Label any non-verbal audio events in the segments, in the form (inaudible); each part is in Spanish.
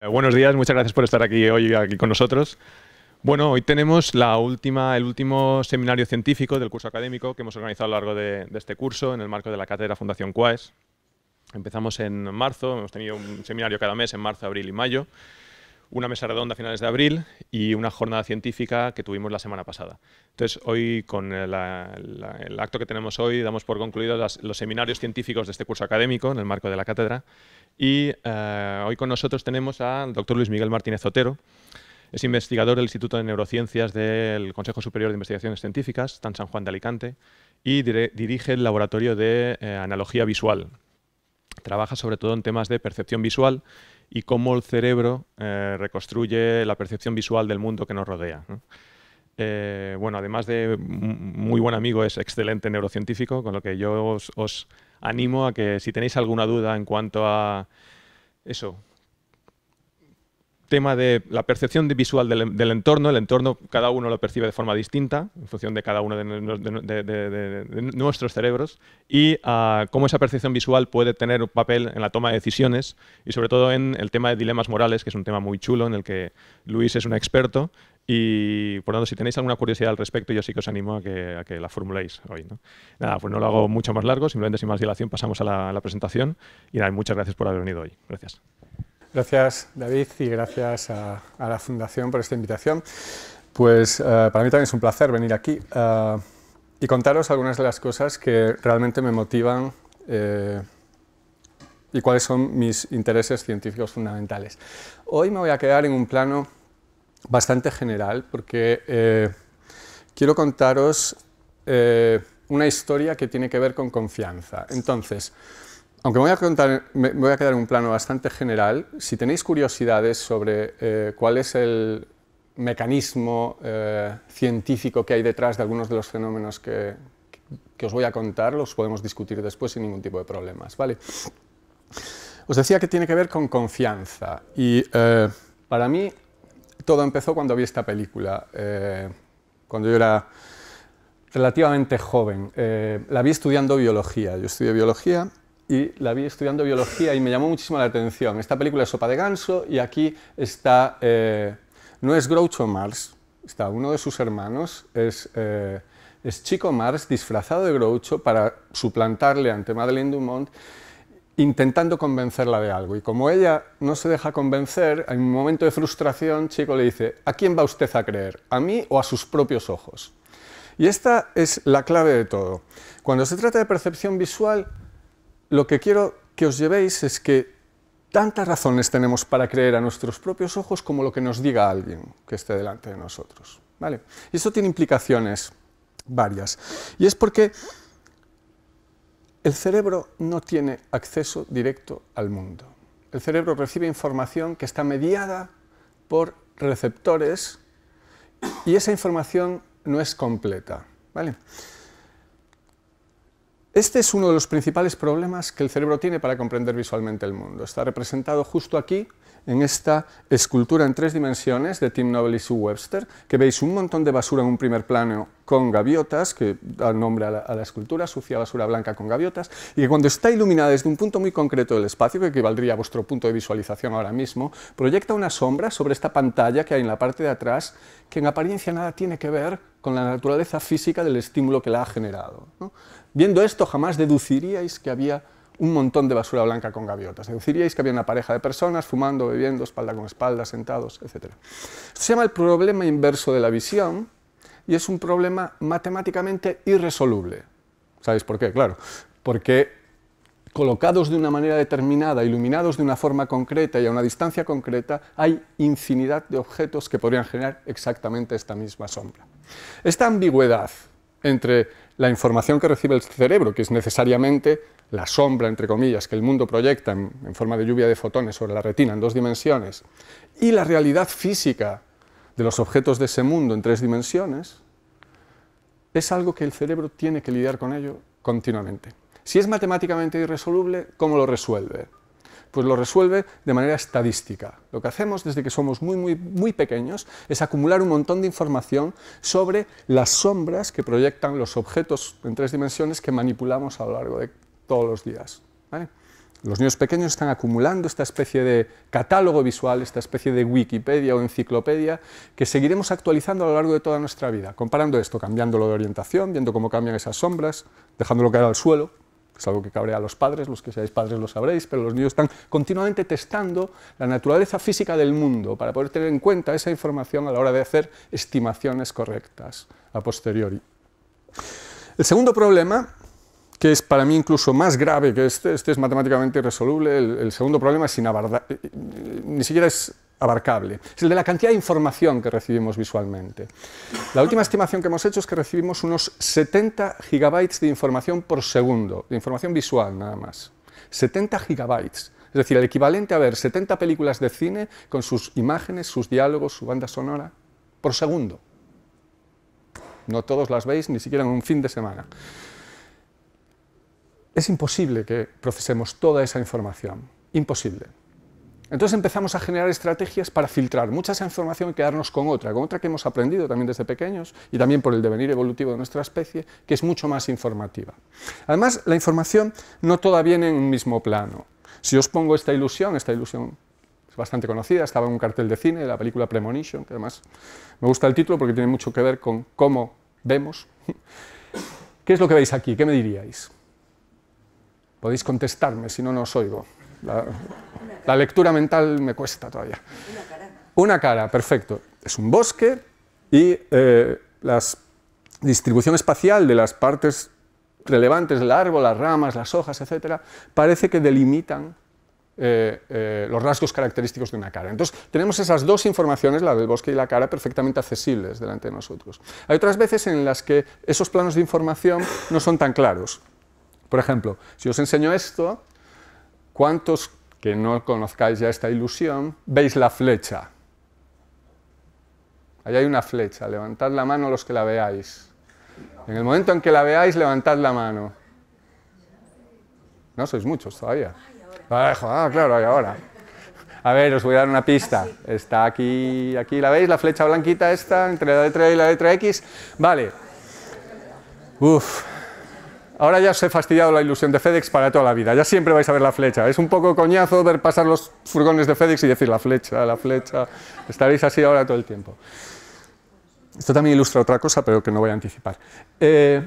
Eh, buenos días, muchas gracias por estar aquí hoy aquí con nosotros. Bueno, hoy tenemos la última, el último seminario científico del curso académico que hemos organizado a lo largo de, de este curso en el marco de la cátedra Fundación CUAES. Empezamos en marzo, hemos tenido un seminario cada mes en marzo, abril y mayo una mesa redonda a finales de abril y una jornada científica que tuvimos la semana pasada. Entonces, hoy, con el acto que tenemos hoy, damos por concluidos los seminarios científicos de este curso académico en el marco de la cátedra. Y eh, hoy con nosotros tenemos al doctor Luis Miguel Martínez Otero. Es investigador del Instituto de Neurociencias del Consejo Superior de Investigaciones Científicas, TAN San Juan de Alicante, y dirige el Laboratorio de eh, Analogía Visual. Trabaja sobre todo en temas de percepción visual y cómo el cerebro eh, reconstruye la percepción visual del mundo que nos rodea. Eh, bueno, además de muy buen amigo, es excelente neurocientífico, con lo que yo os, os animo a que si tenéis alguna duda en cuanto a eso, tema de la percepción visual del, entorno. El entorno cada uno lo percibe de forma distinta, en función de cada uno de, nuestros cerebros, y ah, cómo esa percepción visual puede tener un papel en la toma de decisiones y sobre todo en el tema de dilemas morales, que es un tema muy chulo en el que Luis es un experto. Y por lo tanto, si tenéis alguna curiosidad al respecto, yo sí que os animo a que, la formuléis hoy. ¿no? Nada, pues no lo hago mucho más largo, simplemente sin más dilación pasamos a la, a la presentación. Y nada, muchas gracias por haber venido hoy. Gracias. Gracias, David, y gracias a, la Fundación por esta invitación. Pues eh, para mí también es un placer venir aquí eh, y contaros algunas de las cosas que realmente me motivan eh, y cuáles son mis intereses científicos fundamentales. Hoy me voy a quedar en un plano bastante general porque quiero contaros una historia que tiene que ver con confianza. Entonces, aunque me voy, a contar, me voy, a quedar en un plano bastante general, si tenéis curiosidades sobre eh, cuál es el mecanismo eh, científico que hay detrás de algunos de los fenómenos que, os voy a contar, los podemos discutir después sin ningún tipo de problemas. ¿vale? Os decía que tiene que ver con confianza y eh, para mí todo empezó cuando vi esta película, cuando yo era relativamente joven. la vi estudiando biología, yo estudié biología y la vi estudiando biología y me llamó muchísimo la atención. Esta película es Sopa de Ganso y aquí está, eh, no es Groucho Mars... está uno de sus hermanos, es, eh, es Chico Mars disfrazado de Groucho para suplantarle ante Madeleine Dumont intentando convencerla de algo. Y como ella no se deja convencer, en un momento de frustración, Chico le dice, ¿a quién va usted a creer? ¿A mí o a sus propios ojos? Y esta es la clave de todo. Cuando se trata de percepción visual, lo que quiero que os llevéis es que tantas razones tenemos para creer a nuestros propios ojos como lo que nos diga alguien que esté delante de nosotros. ¿vale? Y eso tiene implicaciones varias. Y es porque el cerebro no tiene acceso directo al mundo. El cerebro recibe información que está mediada por receptores y esa información no es completa. ¿vale? Este es uno de los principales problemas que el cerebro tiene para comprender visualmente el mundo. Está representado justo aquí, en esta escultura en tres dimensiones de Tim Noble y Sue Webster, que veis un montón de basura en un primer plano con gaviotas, que da nombre a la, escultura, sucia basura blanca con gaviotas, y que cuando está iluminada desde un punto muy concreto del espacio, que equivaldría a vuestro punto de visualización ahora mismo, proyecta una sombra sobre esta pantalla que hay en la parte de atrás, que en apariencia nada tiene que ver con la naturaleza física del estímulo que la ha generado. Viendo esto, jamás deduciríais que había un montón de basura blanca con gaviotas. Deduciríais que había una pareja de personas fumando, bebiendo, espalda con espalda, sentados, etc. se llama el problema inverso de la visión y es un problema matemáticamente irresoluble. ¿Sabéis por qué? Claro, porque colocados de una manera determinada, iluminados de una forma concreta y a una distancia concreta, hay infinidad de objetos que podrían generar exactamente esta misma sombra. Esta ambigüedad entre la información que recibe el cerebro, que es necesariamente la sombra, entre comillas, que el mundo proyecta en, forma de lluvia de fotones sobre la retina en dos dimensiones, y la realidad física de los objetos de ese mundo en tres dimensiones, es algo que el cerebro tiene que lidiar con ello continuamente. Si es matemáticamente irresoluble, ¿cómo lo resuelve? Pues lo resuelve de manera estadística. Lo que hacemos desde que somos muy, muy, muy pequeños es acumular un montón de información sobre las sombras que proyectan los objetos en tres dimensiones que manipulamos a lo largo de todos los días. Los niños pequeños están acumulando esta especie de catálogo visual, esta especie de Wikipedia o enciclopedia que seguiremos actualizando a lo largo de toda nuestra vida, comparando esto, cambiándolo de orientación, viendo cómo cambian esas sombras, dejándolo caer al suelo, es algo que cabrea a los padres, los que seáis padres lo sabréis, pero los niños están continuamente testando la naturaleza física del mundo para poder tener en cuenta esa información a la hora de hacer estimaciones correctas a posteriori. El segundo problema que es para mí incluso más grave que este, este es matemáticamente irresoluble, el, segundo problema es inabarda, eh, eh, ni siquiera es abarcable, es el de la cantidad de información que recibimos visualmente. La última estimación que hemos hecho es que recibimos unos 70 gigabytes de información por segundo, de información visual nada más. 70 gigabytes. Es decir, el equivalente a ver 70 películas de cine con sus imágenes, sus diálogos, su banda sonora, por segundo. No todos las veis, ni siquiera en un fin de semana. Es imposible que procesemos toda esa información. Imposible. Entonces empezamos a generar estrategias para filtrar mucha esa información y quedarnos con otra, con otra que hemos aprendido también desde pequeños y también por el devenir evolutivo de nuestra especie, que es mucho más informativa. Además, la información no toda viene en un mismo plano. Si os pongo esta ilusión, esta ilusión es bastante conocida, estaba en un cartel de cine, de la película Premonition, que además me gusta el título porque tiene mucho que ver con cómo vemos. ¿Qué es lo que veis aquí? ¿Qué me diríais? Podéis contestarme, si no, no os oigo. La, lectura mental me cuesta todavía. Una cara. Una cara, perfecto. Es un bosque y eh, la distribución espacial de las partes relevantes del árbol, las ramas, las hojas, etc., parece que delimitan eh, eh, los rasgos característicos de una cara. Entonces, tenemos esas dos informaciones, la del bosque y la cara, perfectamente accesibles delante de nosotros. Hay otras veces en las que esos planos de información no son tan claros. Por ejemplo, si os enseño esto, ¿Cuántos que no conozcáis ya esta ilusión veis la flecha? Allá hay una flecha, levantad la mano los que la veáis. En el momento en que la veáis, levantad la mano. No sois muchos todavía. Ah, claro, ahora. A ver, os voy a dar una pista. Está aquí, aquí la veis, la flecha blanquita esta, entre la letra e y la letra X. Vale. Uf, Ahora ya os he fastidiado la ilusión de FedEx para toda la vida. Ya siempre vais a ver la flecha. Es un poco coñazo ver pasar los furgones de FedEx y decir la flecha, la flecha. Estaréis así ahora todo el tiempo. Esto también ilustra otra cosa, pero que no voy a anticipar. Eh,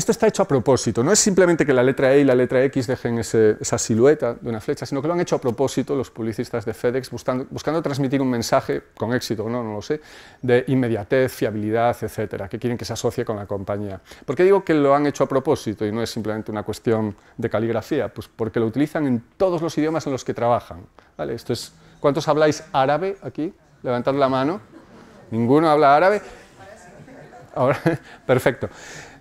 esto está hecho a propósito, no es simplemente que la letra E y la letra X dejen ese, esa silueta de una flecha, sino que lo han hecho a propósito los publicistas de FedEx buscando, transmitir un mensaje, con éxito o no, no lo sé, de inmediatez, fiabilidad, etcétera, que quieren que se asocie con la compañía. ¿Por qué digo que lo han hecho a propósito y no es simplemente una cuestión de caligrafía? Pues porque lo utilizan en todos los idiomas en los que trabajan. ¿vale? Esto es, ¿Cuántos habláis árabe aquí? Levantad la mano. ¿Ninguno habla árabe? Ahora, (laughs) perfecto.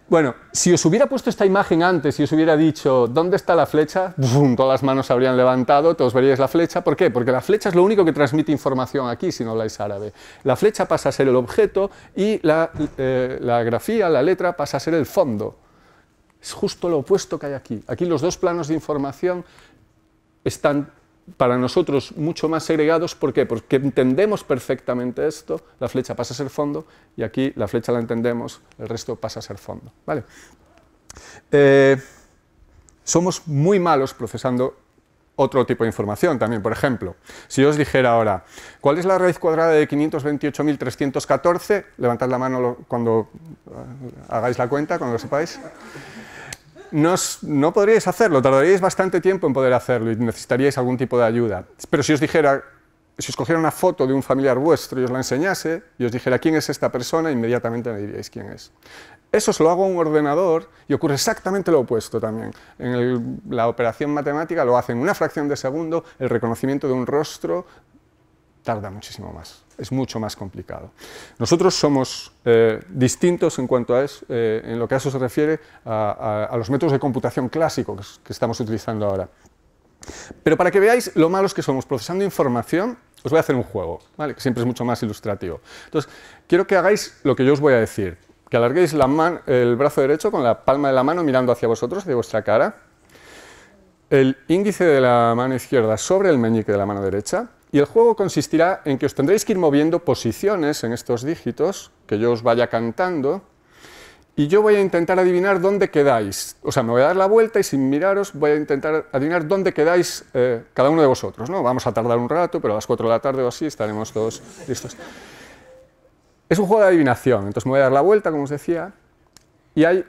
Bueno, si os hubiera puesto esta imagen antes y os hubiera dicho, ¿dónde está la flecha? Todas las manos se habrían levantado, todos veríais la flecha. ¿Por qué? Porque la flecha es lo único que transmite información aquí, si no es árabe. La flecha pasa a ser el objeto y la, eh, la grafía, la letra, pasa a ser el fondo. Es justo lo opuesto que hay aquí. Aquí los dos planos de información están para nosotros mucho más segregados. ¿Por qué? Porque entendemos perfectamente esto, la flecha pasa a ser fondo y aquí la flecha la entendemos, el resto pasa a ser fondo. ¿vale? Eh, somos muy malos procesando otro tipo de información también. Por ejemplo, si yo os dijera ahora, ¿cuál es la raíz cuadrada de 528.314? Levantad la mano cuando eh, hagáis la cuenta, cuando lo sepáis no, no podríais hacerlo, tardaríais bastante tiempo en poder hacerlo y necesitaríais algún tipo de ayuda. Pero si os dijera, si os cogiera una foto de un familiar vuestro y os la enseñase y os dijera quién es esta persona, inmediatamente me diríais quién es. Eso se lo hago a un ordenador y ocurre exactamente lo opuesto también. En la operación matemática lo hace en una fracción de segundo el reconocimiento de un rostro tarda muchísimo más, es mucho más complicado. Nosotros somos eh, distintos en cuanto a eso, eh, en lo que a eso se refiere a, los métodos de computación clásicos que estamos utilizando ahora. Pero para que veáis lo malos que somos procesando información, os voy a hacer un juego, que siempre es mucho más ilustrativo. Entonces, quiero que hagáis lo que yo os voy a decir, que alarguéis el brazo derecho con la palma de la mano mirando hacia vosotros, hacia vuestra cara, el índice de la mano izquierda sobre el meñique de la mano derecha, y el juego consistirá en que os tendréis que ir moviendo posiciones en estos dígitos, que yo os vaya cantando, y yo voy a intentar adivinar dónde quedáis. O sea, me voy a dar la vuelta y sin miraros voy a intentar adivinar dónde quedáis eh, cada uno de vosotros. ¿no? Vamos a tardar un rato, pero a las 4 de la tarde o así estaremos todos listos. Es un juego de adivinación, entonces me voy a dar la vuelta, como os decía, y hay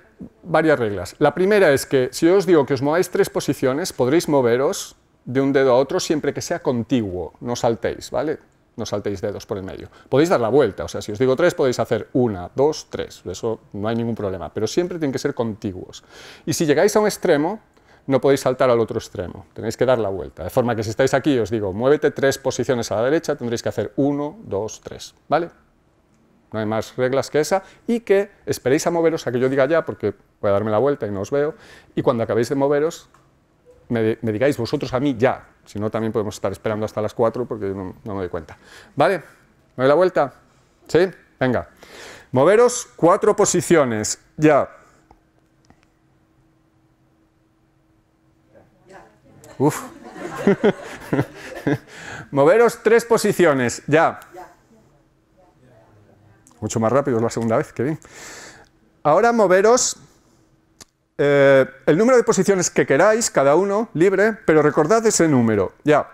varias reglas. La primera es que si yo os digo que os mováis tres posiciones, podréis moveros de un dedo a otro siempre que sea contiguo, no saltéis, ¿vale? No saltéis dedos por el medio. Podéis dar la vuelta, o sea, si os digo tres, podéis hacer una, dos, tres, eso no hay ningún problema, pero siempre tienen que ser contiguos. Y si llegáis a un extremo, no podéis saltar al otro extremo, tenéis que dar la vuelta. De forma que si estáis aquí, os digo, muévete tres posiciones a la derecha, tendréis que hacer uno, dos, tres, ¿vale? No hay más reglas que esa y que esperéis a moveros a que yo diga ya, porque voy a darme la vuelta y no os veo, y cuando acabéis de moveros, me, digáis vosotros a mí ya, si no también podemos estar esperando hasta las 4 porque no, me doy cuenta. ¿Vale? ¿Me doy la vuelta? ¿Sí? Venga. Moveros cuatro posiciones, ya. Uf. (laughs) Moveros tres posiciones, ya. Mucho más rápido es la segunda vez, qué bien. Ahora moveros eh, el número de posiciones que queráis, cada uno, libre, pero recordad ese número. Ya.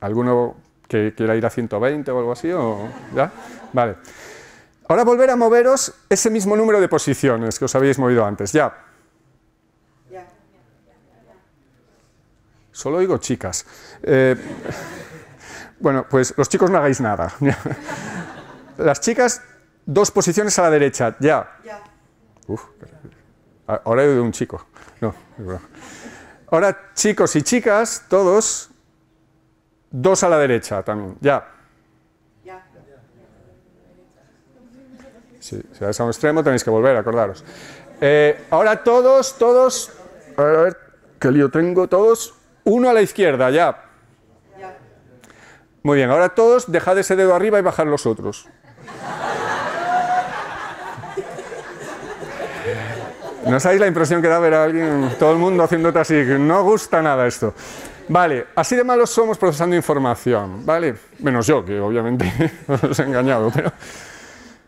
¿Alguno que quiera ir a 120 o algo así? Vale. Ahora volver a moveros ese mismo número de posiciones que os habéis movido antes. Ya. Solo oigo chicas. Eh, bueno, pues los chicos no hagáis nada. (laughs) Las chicas dos posiciones a la derecha, ya. Uf, ahora he de un chico. No, Ahora, chicos y chicas, todos, dos a la derecha también, ya. Sí, si vais a un extremo tenéis que volver, acordaros. Eh, ahora todos, todos, a ver, a ver, qué lío tengo, todos, uno a la izquierda, ya. Muy bien, ahora todos, dejad ese dedo arriba y bajad los otros. ¿No sabéis la impresión que da ver a alguien, todo el mundo haciéndote así? No gusta nada esto. Vale, así de malos somos procesando información, ¿vale? Menos yo, que obviamente (laughs) os he engañado, pero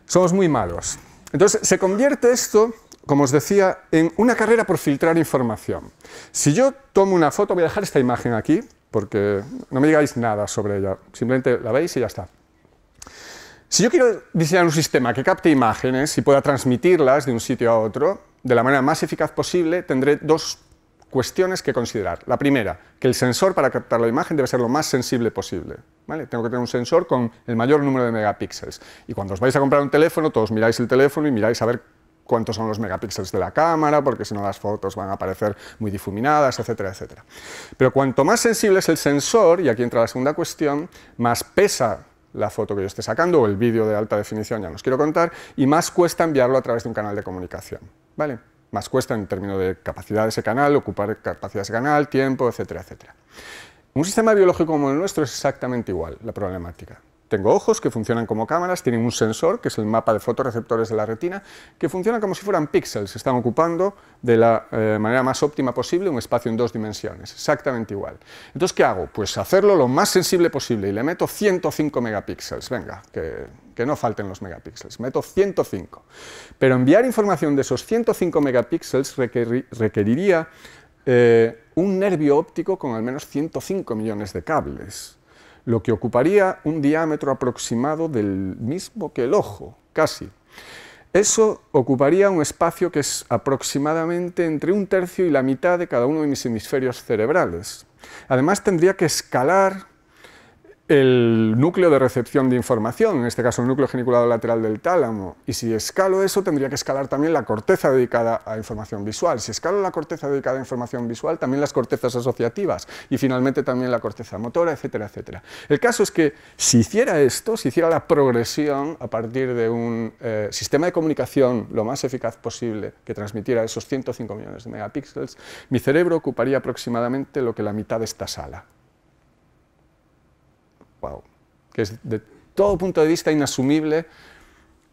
somos muy malos. Entonces, se convierte esto, como os decía, en una carrera por filtrar información. Si yo tomo una foto, voy a dejar esta imagen aquí, porque no me digáis nada sobre ella, simplemente la veis y ya está. Si yo quiero diseñar un sistema que capte imágenes y pueda transmitirlas de un sitio a otro, de la manera más eficaz posible, tendré dos cuestiones que considerar. La primera, que el sensor para captar la imagen debe ser lo más sensible posible. Tengo que tener un sensor con el mayor número de megapíxeles. Y cuando os vais a comprar un teléfono, todos miráis el teléfono y miráis a ver cuántos son los megapíxeles de la cámara, porque si no las fotos van a aparecer muy difuminadas, etcétera, etcétera. Pero cuanto más sensible es el sensor, y aquí entra la segunda cuestión, más pesa la foto que yo esté sacando o el vídeo de alta definición, ya os quiero contar, y más cuesta enviarlo a través de un canal de comunicación. ¿vale? Más cuesta en términos de capacidad de ese canal, ocupar capacidad de ese canal, tiempo, etcétera, etcétera. Un sistema biológico como el nuestro es exactamente igual la problemática. Tengo ojos que funcionan como cámaras, tienen un sensor, que es el mapa de fotoreceptores de la retina, que funcionan como si fueran píxeles, están ocupando de la eh, manera más óptima posible un espacio en dos dimensiones, exactamente igual. Entonces, ¿qué hago? Pues hacerlo lo más sensible posible y le meto 105 megapíxeles, venga, que, no falten los megapíxeles, meto 105. Pero enviar información de esos 105 megapíxeles requeriría eh, un nervio óptico con al menos 105 millones de cables lo que ocuparía un diámetro aproximado del mismo que el ojo, casi. Eso ocuparía un espacio que es aproximadamente entre un tercio y la mitad de cada uno de mis hemisferios cerebrales. Además tendría que escalar el núcleo de recepción de información, en este caso el núcleo geniculado lateral del tálamo. Y si escalo eso, tendría que escalar también la corteza dedicada a información visual. Si escalo la corteza dedicada a información visual, también las cortezas asociativas y finalmente también la corteza motora, etcétera, etcétera. El caso es que si hiciera esto, si hiciera la progresión a partir de un eh, sistema de comunicación lo más eficaz posible que transmitiera esos 105 millones de megapíxeles, mi cerebro ocuparía aproximadamente lo que la mitad de esta sala wow, que es de todo punto de vista inasumible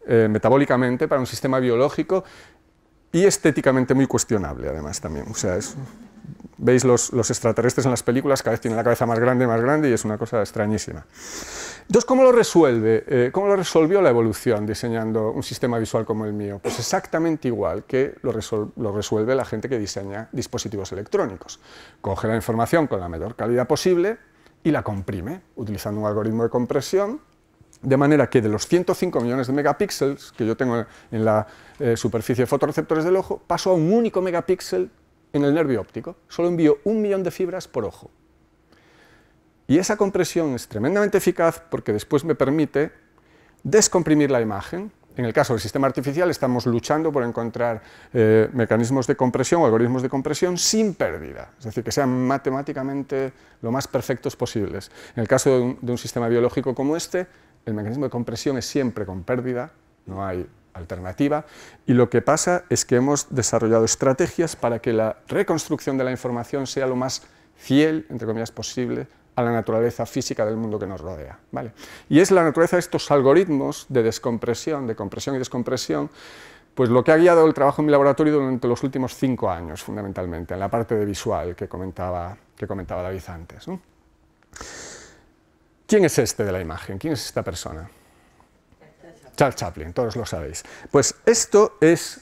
eh, metabólicamente para un sistema biológico y estéticamente muy cuestionable, además también. O sea, veis los, extraterrestres en las películas, cada vez tienen la cabeza más grande y más grande y es una cosa extrañísima. Entonces, ¿cómo lo resuelve? Eh, ¿Cómo lo resolvió la evolución diseñando un sistema visual como el mío? Pues exactamente igual que lo, lo resuelve la gente que diseña dispositivos electrónicos. Coge la información con la menor calidad posible, y la comprime, utilizando un algoritmo de compresión, de manera que de los 105 millones de megapíxeles que yo tengo en la eh, superficie de fotoreceptores del ojo, paso a un único megapíxel en el nervio óptico. Solo envío un millón de fibras por ojo. Y esa compresión es tremendamente eficaz porque después me permite descomprimir la imagen, en el caso del sistema artificial estamos luchando por encontrar eh, mecanismos de compresión o algoritmos de compresión sin pérdida, es decir, que sean matemáticamente lo más perfectos posibles. En el caso de un, de un sistema biológico como este, el mecanismo de compresión es siempre con pérdida, no hay alternativa, y lo que pasa es que hemos desarrollado estrategias para que la reconstrucción de la información sea lo más fiel, entre comillas, posible a la naturaleza física del mundo que nos rodea. ¿vale? Y es la naturaleza de estos algoritmos de descompresión, de compresión y descompresión, pues lo que ha guiado el trabajo en mi laboratorio durante los últimos cinco años, fundamentalmente, en la parte de visual que comentaba, que comentaba David antes. ¿Quién es este de la imagen? ¿Quién es esta persona? Charles Chaplin, todos lo sabéis. Pues esto es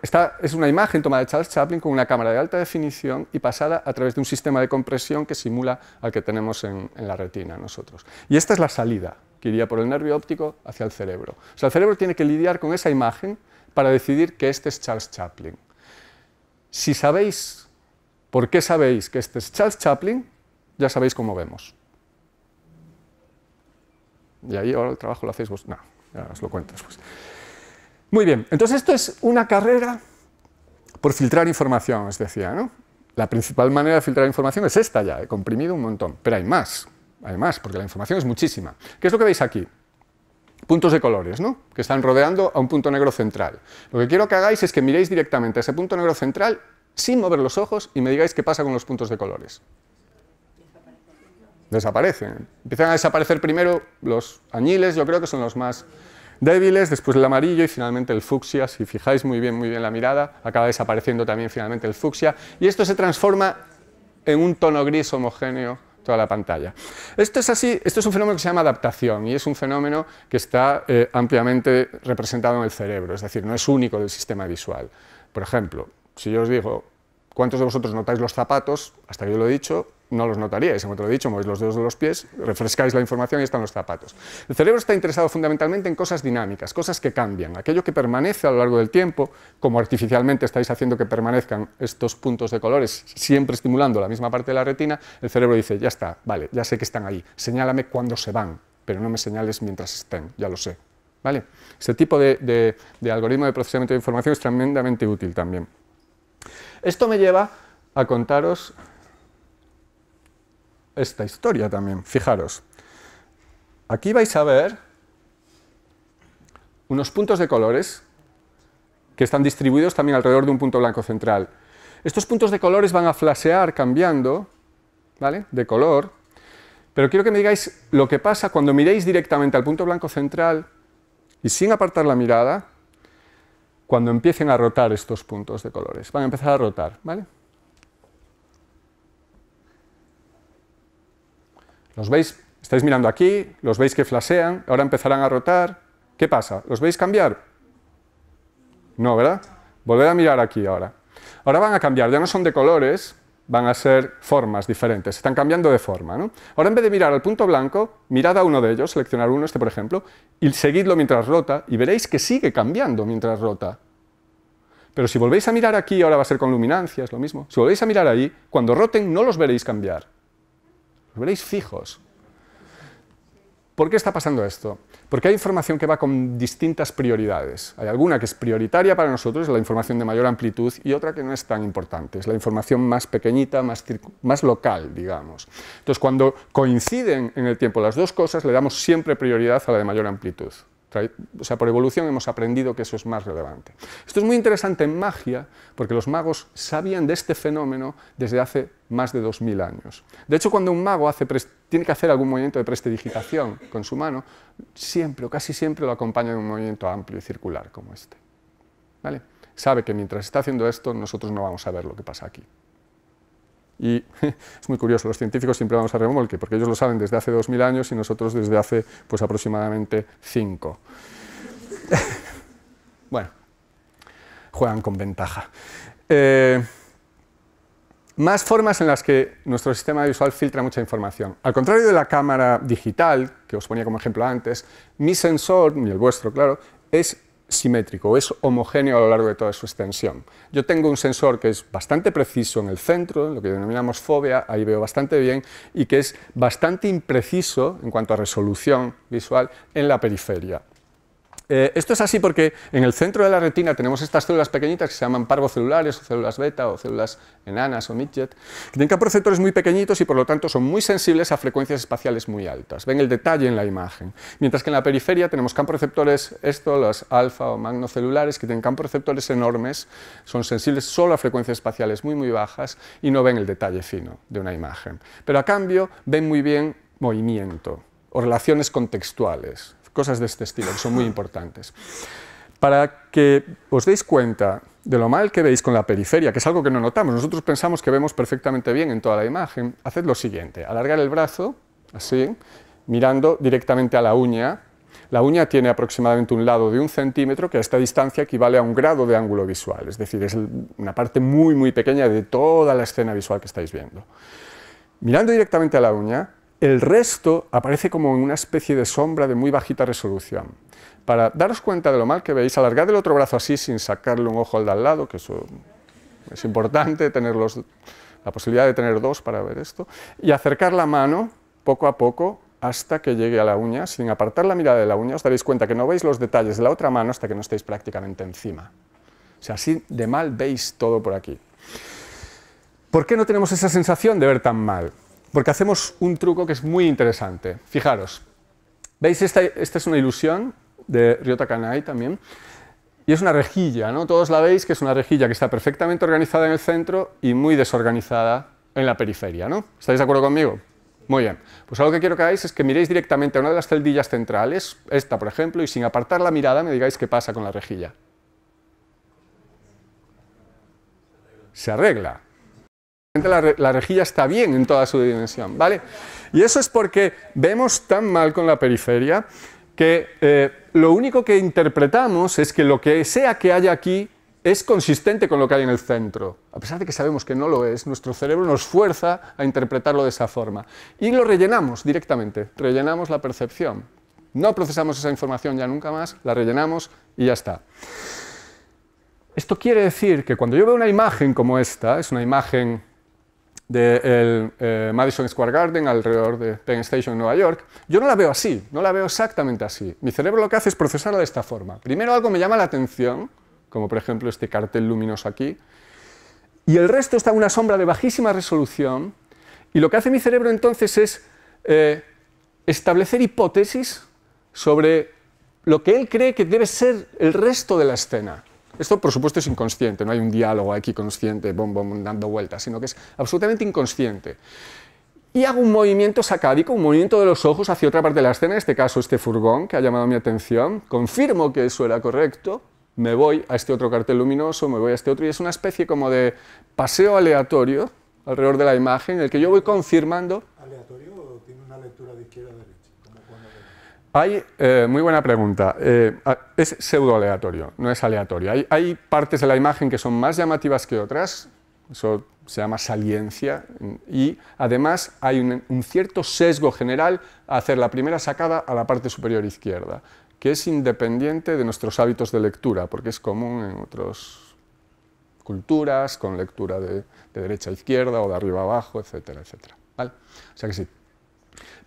esta es una imagen tomada de Charles Chaplin con una cámara de alta definición y pasada a través de un sistema de compresión que simula al que tenemos en, la retina nosotros. Y esta es la salida que iría por el nervio óptico hacia el cerebro. O sea, el cerebro tiene que lidiar con esa imagen para decidir que este es Charles Chaplin. Si sabéis por qué sabéis que este es Charles Chaplin, ya sabéis cómo vemos. Y ahí ahora el trabajo lo hacéis vos. No, ya os lo cuento después. Muy bien, entonces esto es una carrera por filtrar información, os decía, ¿no? La principal manera de filtrar información es esta ya, he comprimido un montón, pero hay más, hay más, porque la información es muchísima. ¿Qué es lo que veis aquí? Puntos de colores, ¿no? Que están rodeando a un punto negro central. Lo que quiero que hagáis es que miréis directamente a ese punto negro central sin mover los ojos y me digáis qué pasa con los puntos de colores. Desaparecen. Empiezan a desaparecer primero los añiles, yo creo que son los más débiles, después el amarillo y finalmente el fucsia. Si fijáis muy bien, muy bien la mirada, acaba desapareciendo también finalmente el fucsia. Y esto se transforma en un tono gris homogéneo toda la pantalla. Esto es así, esto es un fenómeno que se llama adaptación y es un fenómeno que está eh, ampliamente representado en el cerebro, es decir, no es único del sistema visual. Por ejemplo, si yo os digo, ¿cuántos de vosotros notáis los zapatos? Hasta que yo lo he dicho, no los notaríais, como te lo he dicho, movéis los dedos de los pies, refrescáis la información y están los zapatos. El cerebro está interesado fundamentalmente en cosas dinámicas, cosas que cambian, aquello que permanece a lo largo del tiempo, como artificialmente estáis haciendo que permanezcan estos puntos de colores, siempre estimulando la misma parte de la retina, el cerebro dice, ya está, vale, ya sé que están ahí, señálame cuándo se van, pero no me señales mientras estén, ya lo sé. ¿Vale? Este tipo de algoritmo de procesamiento de información es tremendamente útil también. Esto me lleva a contaros esta historia también. Fijaros, aquí vais a ver unos puntos de colores que están distribuidos también alrededor de un punto blanco central. Estos puntos de colores van a flashear cambiando ¿vale? de color, pero quiero que me digáis lo que pasa cuando miréis directamente al punto blanco central y sin apartar la mirada, cuando empiecen a rotar estos puntos de colores. Van a empezar a rotar, ¿vale? Los veis, estáis mirando aquí, los veis que flasean, ahora empezarán a rotar. ¿Qué pasa? ¿Los veis cambiar? No, ¿verdad? Volved a mirar aquí ahora. Ahora van a cambiar, ya no son de colores, van a ser formas diferentes, están cambiando de forma. ¿no? Ahora en vez de mirar al punto blanco, mirad a uno de ellos, seleccionar uno, este por ejemplo, y seguidlo mientras rota, y veréis que sigue cambiando mientras rota. Pero si volvéis a mirar aquí, ahora va a ser con luminancia, es lo mismo. Si volvéis a mirar ahí, cuando roten no los veréis cambiar veréis fijos. ¿Por qué está pasando esto? Porque hay información que va con distintas prioridades. Hay alguna que es prioritaria para nosotros, la información de mayor amplitud, y otra que no es tan importante, es la información más pequeñita, más local, digamos. Entonces, cuando coinciden en el tiempo las dos cosas, le damos siempre prioridad a la de mayor amplitud. O sea, por evolución hemos aprendido que eso es más relevante. Esto es muy interesante en magia, porque los magos sabían de este fenómeno desde hace más de 2.000 años. De hecho, cuando un mago tiene que hacer algún movimiento de prestidigitación con su mano, siempre o casi siempre lo acompaña de un movimiento amplio y circular como este. ¿Vale? Sabe que mientras está haciendo esto, nosotros no vamos a ver lo que pasa aquí. Y (laughs) es muy curioso, los científicos siempre vamos a remolque, porque ellos lo saben desde hace 2.000 años y nosotros desde hace pues, aproximadamente 5. (laughs) bueno, juegan con ventaja. Eh, más formas en las que nuestro sistema visual filtra mucha información. Al contrario de la cámara digital, que os ponía como ejemplo antes, mi sensor, ni el vuestro, claro, es simétrico, es homogéneo a lo largo de toda su extensión. Yo tengo un sensor que es bastante preciso en el centro, lo que denominamos fobia, ahí veo bastante bien, y que es bastante impreciso en cuanto a resolución visual en la periferia. Eh, esto es así porque en el centro de la retina tenemos estas células pequeñitas que se llaman parvocelulares, o células beta, o células enanas, o midget, que tienen receptores muy pequeñitos y por lo tanto son muy sensibles a frecuencias espaciales muy altas. Ven el detalle en la imagen. Mientras que en la periferia tenemos receptores esto, las alfa o magnocelulares, que tienen receptores enormes, son sensibles solo a frecuencias espaciales muy, muy bajas y no ven el detalle fino de una imagen. Pero a cambio ven muy bien movimiento o relaciones contextuales cosas de este estilo, que son muy importantes. Para que os deis cuenta de lo mal que veis con la periferia, que es algo que no notamos, nosotros pensamos que vemos perfectamente bien en toda la imagen, haced lo siguiente, alargar el brazo, así, mirando directamente a la uña, la uña tiene aproximadamente un lado de un centímetro que a esta distancia equivale a un grado de ángulo visual, es decir, es una parte muy muy pequeña de toda la escena visual que estáis viendo. Mirando directamente a la uña, el resto aparece como en una especie de sombra de muy bajita resolución. Para daros cuenta de lo mal que veis, alargad el otro brazo así sin sacarle un ojo al de al lado, que eso es importante, tener la posibilidad de tener dos para ver esto, y acercar la mano poco a poco hasta que llegue a la uña, sin apartar la mirada de la uña, os daréis cuenta que no veis los detalles de la otra mano hasta que no estéis prácticamente encima. O sea, así de mal veis todo por aquí. ¿Por qué no tenemos esa sensación de ver tan mal? porque hacemos un truco que es muy interesante. Fijaros, ¿veis? Esta, es una ilusión de Ryota Kanai también. Y es una rejilla, ¿no? Todos la veis que es una rejilla que está perfectamente organizada en el centro y muy desorganizada en la periferia, ¿no? ¿Estáis de acuerdo conmigo? Muy bien. Pues algo que quiero que hagáis es que miréis directamente a una de las celdillas centrales, esta por ejemplo, y sin apartar la mirada me digáis qué pasa con la rejilla. Se arregla la, rejilla está bien en toda su dimensión, ¿vale? Y eso es porque vemos tan mal con la periferia que eh, lo único que interpretamos es que lo que sea que haya aquí es consistente con lo que hay en el centro. A pesar de que sabemos que no lo es, nuestro cerebro nos fuerza a interpretarlo de esa forma. Y lo rellenamos directamente, rellenamos la percepción. No procesamos esa información ya nunca más, la rellenamos y ya está. Esto quiere decir que cuando yo veo una imagen como esta, es una imagen del eh, Madison Square Garden alrededor de Penn Station, Nueva York. Yo no la veo así, no la veo exactamente así. Mi cerebro lo que hace es procesarla de esta forma. Primero algo me llama la atención, como por ejemplo este cartel luminoso aquí, y el resto está en una sombra de bajísima resolución, y lo que hace mi cerebro entonces es eh, establecer hipótesis sobre lo que él cree que debe ser el resto de la escena. Esto, por supuesto, es inconsciente, no hay un diálogo aquí consciente, bom, bom, dando vueltas, sino que es absolutamente inconsciente. Y hago un movimiento sacádico, un movimiento de los ojos hacia otra parte de la escena, en este caso este furgón que ha llamado mi atención, confirmo que eso era correcto, me voy a este otro cartel luminoso, me voy a este otro, y es una especie como de paseo aleatorio alrededor de la imagen, en el que yo voy confirmando... ¿Aleatorio o tiene una lectura de izquierda? Hay, eh, muy buena pregunta, eh, es pseudo aleatorio, no es aleatorio. Hay, partes de la imagen que son más llamativas que otras, eso se llama saliencia, y además hay un, cierto sesgo general a hacer la primera sacada a la parte superior izquierda, que es independiente de nuestros hábitos de lectura, porque es común en otras culturas, con lectura de, de, derecha a izquierda o de arriba a abajo, etcétera, etcétera. ¿Vale? O sea que sí.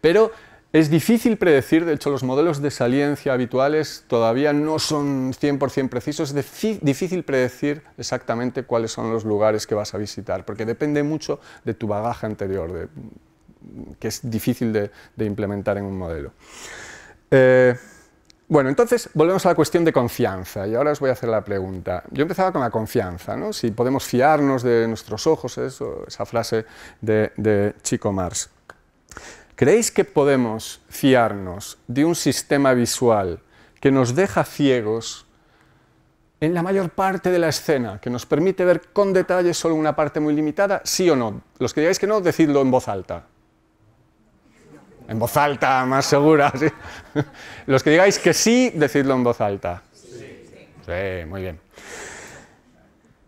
Pero es difícil predecir, de hecho los modelos de saliencia habituales todavía no son 100% precisos, es difícil predecir exactamente cuáles son los lugares que vas a visitar, porque depende mucho de tu bagaje anterior, que es difícil de, implementar en un modelo. Eh, bueno, entonces volvemos a la cuestión de confianza y ahora os voy a hacer la pregunta. Yo empezaba con la confianza, ¿no? si podemos fiarnos de nuestros ojos, esa frase de, de Chico Mars. ¿Creéis que podemos fiarnos de un sistema visual que nos deja ciegos en la mayor parte de la escena, que nos permite ver con detalle solo una parte muy limitada? ¿Sí o no? Los que digáis que no, decidlo en voz alta. En voz alta, más segura. (laughs) Los que digáis que sí, decidlo en voz alta. Sí, muy bien.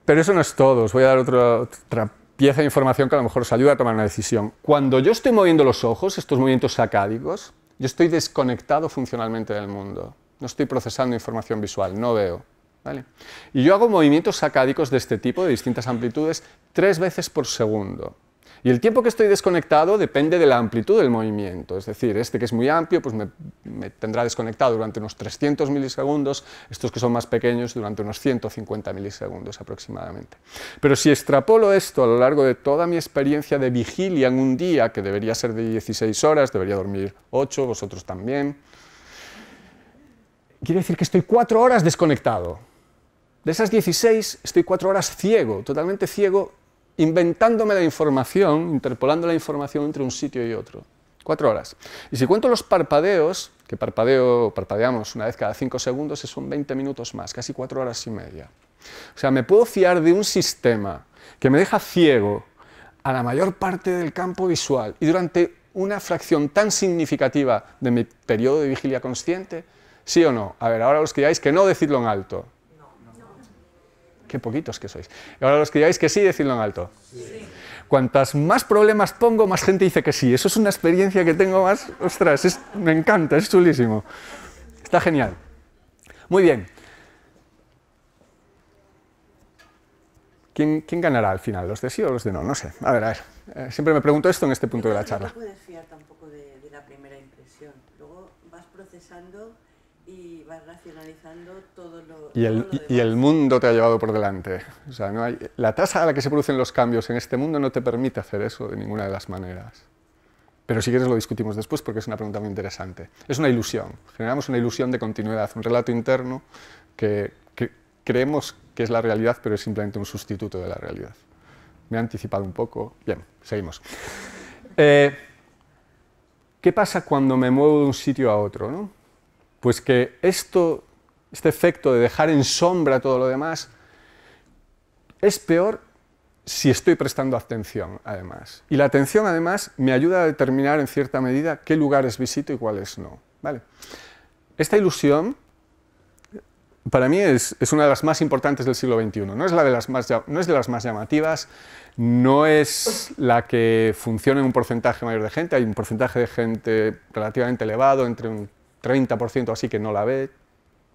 Pero eso no es todo. Os voy a dar otra pieza de información que a lo mejor os ayuda a tomar una decisión. Cuando yo estoy moviendo los ojos, estos movimientos sacádicos, yo estoy desconectado funcionalmente del mundo. No estoy procesando información visual, no veo. Y yo hago movimientos sacádicos de este tipo, de distintas amplitudes, tres veces por segundo. Y el tiempo que estoy desconectado depende de la amplitud del movimiento, es decir, este que es muy amplio pues me, tendrá desconectado durante unos 300 milisegundos, estos que son más pequeños durante unos 150 milisegundos aproximadamente. Pero si extrapolo esto a lo largo de toda mi experiencia de vigilia en un día, que debería ser de 16 horas, debería dormir 8, vosotros también, quiere decir que estoy 4 horas desconectado. De esas 16 estoy 4 horas ciego, totalmente ciego inventándome la información, interpolando la información entre un sitio y otro. Cuatro horas. Y si cuento los parpadeos, que parpadeo, parpadeamos una vez cada cinco segundos, son 20 minutos más, casi cuatro horas y media. O sea, me puedo fiar de un sistema que me deja ciego a la mayor parte del campo visual y durante una fracción tan significativa de mi periodo de vigilia consciente, sí o no. A ver, ahora los que que no, decirlo en alto. Qué poquitos que sois. Y ahora los que digáis que sí, decidlo en alto. Cuantas más problemas pongo, más gente dice que sí. Eso es una experiencia que tengo más... Ostras, me encanta, es chulísimo. Está genial. Muy bien. ¿Quién, ganará al final? ¿Los de sí o los de no? No sé. A ver, a ver. Eh, siempre me pregunto esto en este punto de la charla. No fiar tampoco y racionalizando todo lo... Y el, mundo te ha llevado por delante. la tasa a la que se producen los cambios en este mundo no te permite hacer eso de ninguna de las maneras. Pero si quieres lo discutimos después porque es una pregunta muy interesante. Es una ilusión. Generamos una ilusión de continuidad, un relato interno que, creemos que es la realidad, pero es simplemente un sustituto de la realidad. Me he anticipado un poco. Bien, seguimos. Eh, ¿Qué pasa cuando me muevo de un sitio a otro? Pues que esto, este efecto de dejar en sombra todo lo demás, es peor si estoy prestando atención, además. Y la atención, además, me ayuda a determinar en cierta medida qué lugares visito y cuáles no. ¿vale? Esta ilusión, para mí, es, una de las más importantes del siglo XXI. No es, la de las más, no es de las más llamativas, no es la que funciona en un porcentaje mayor de gente. Hay un porcentaje de gente relativamente elevado, entre un 30% así que no la ve.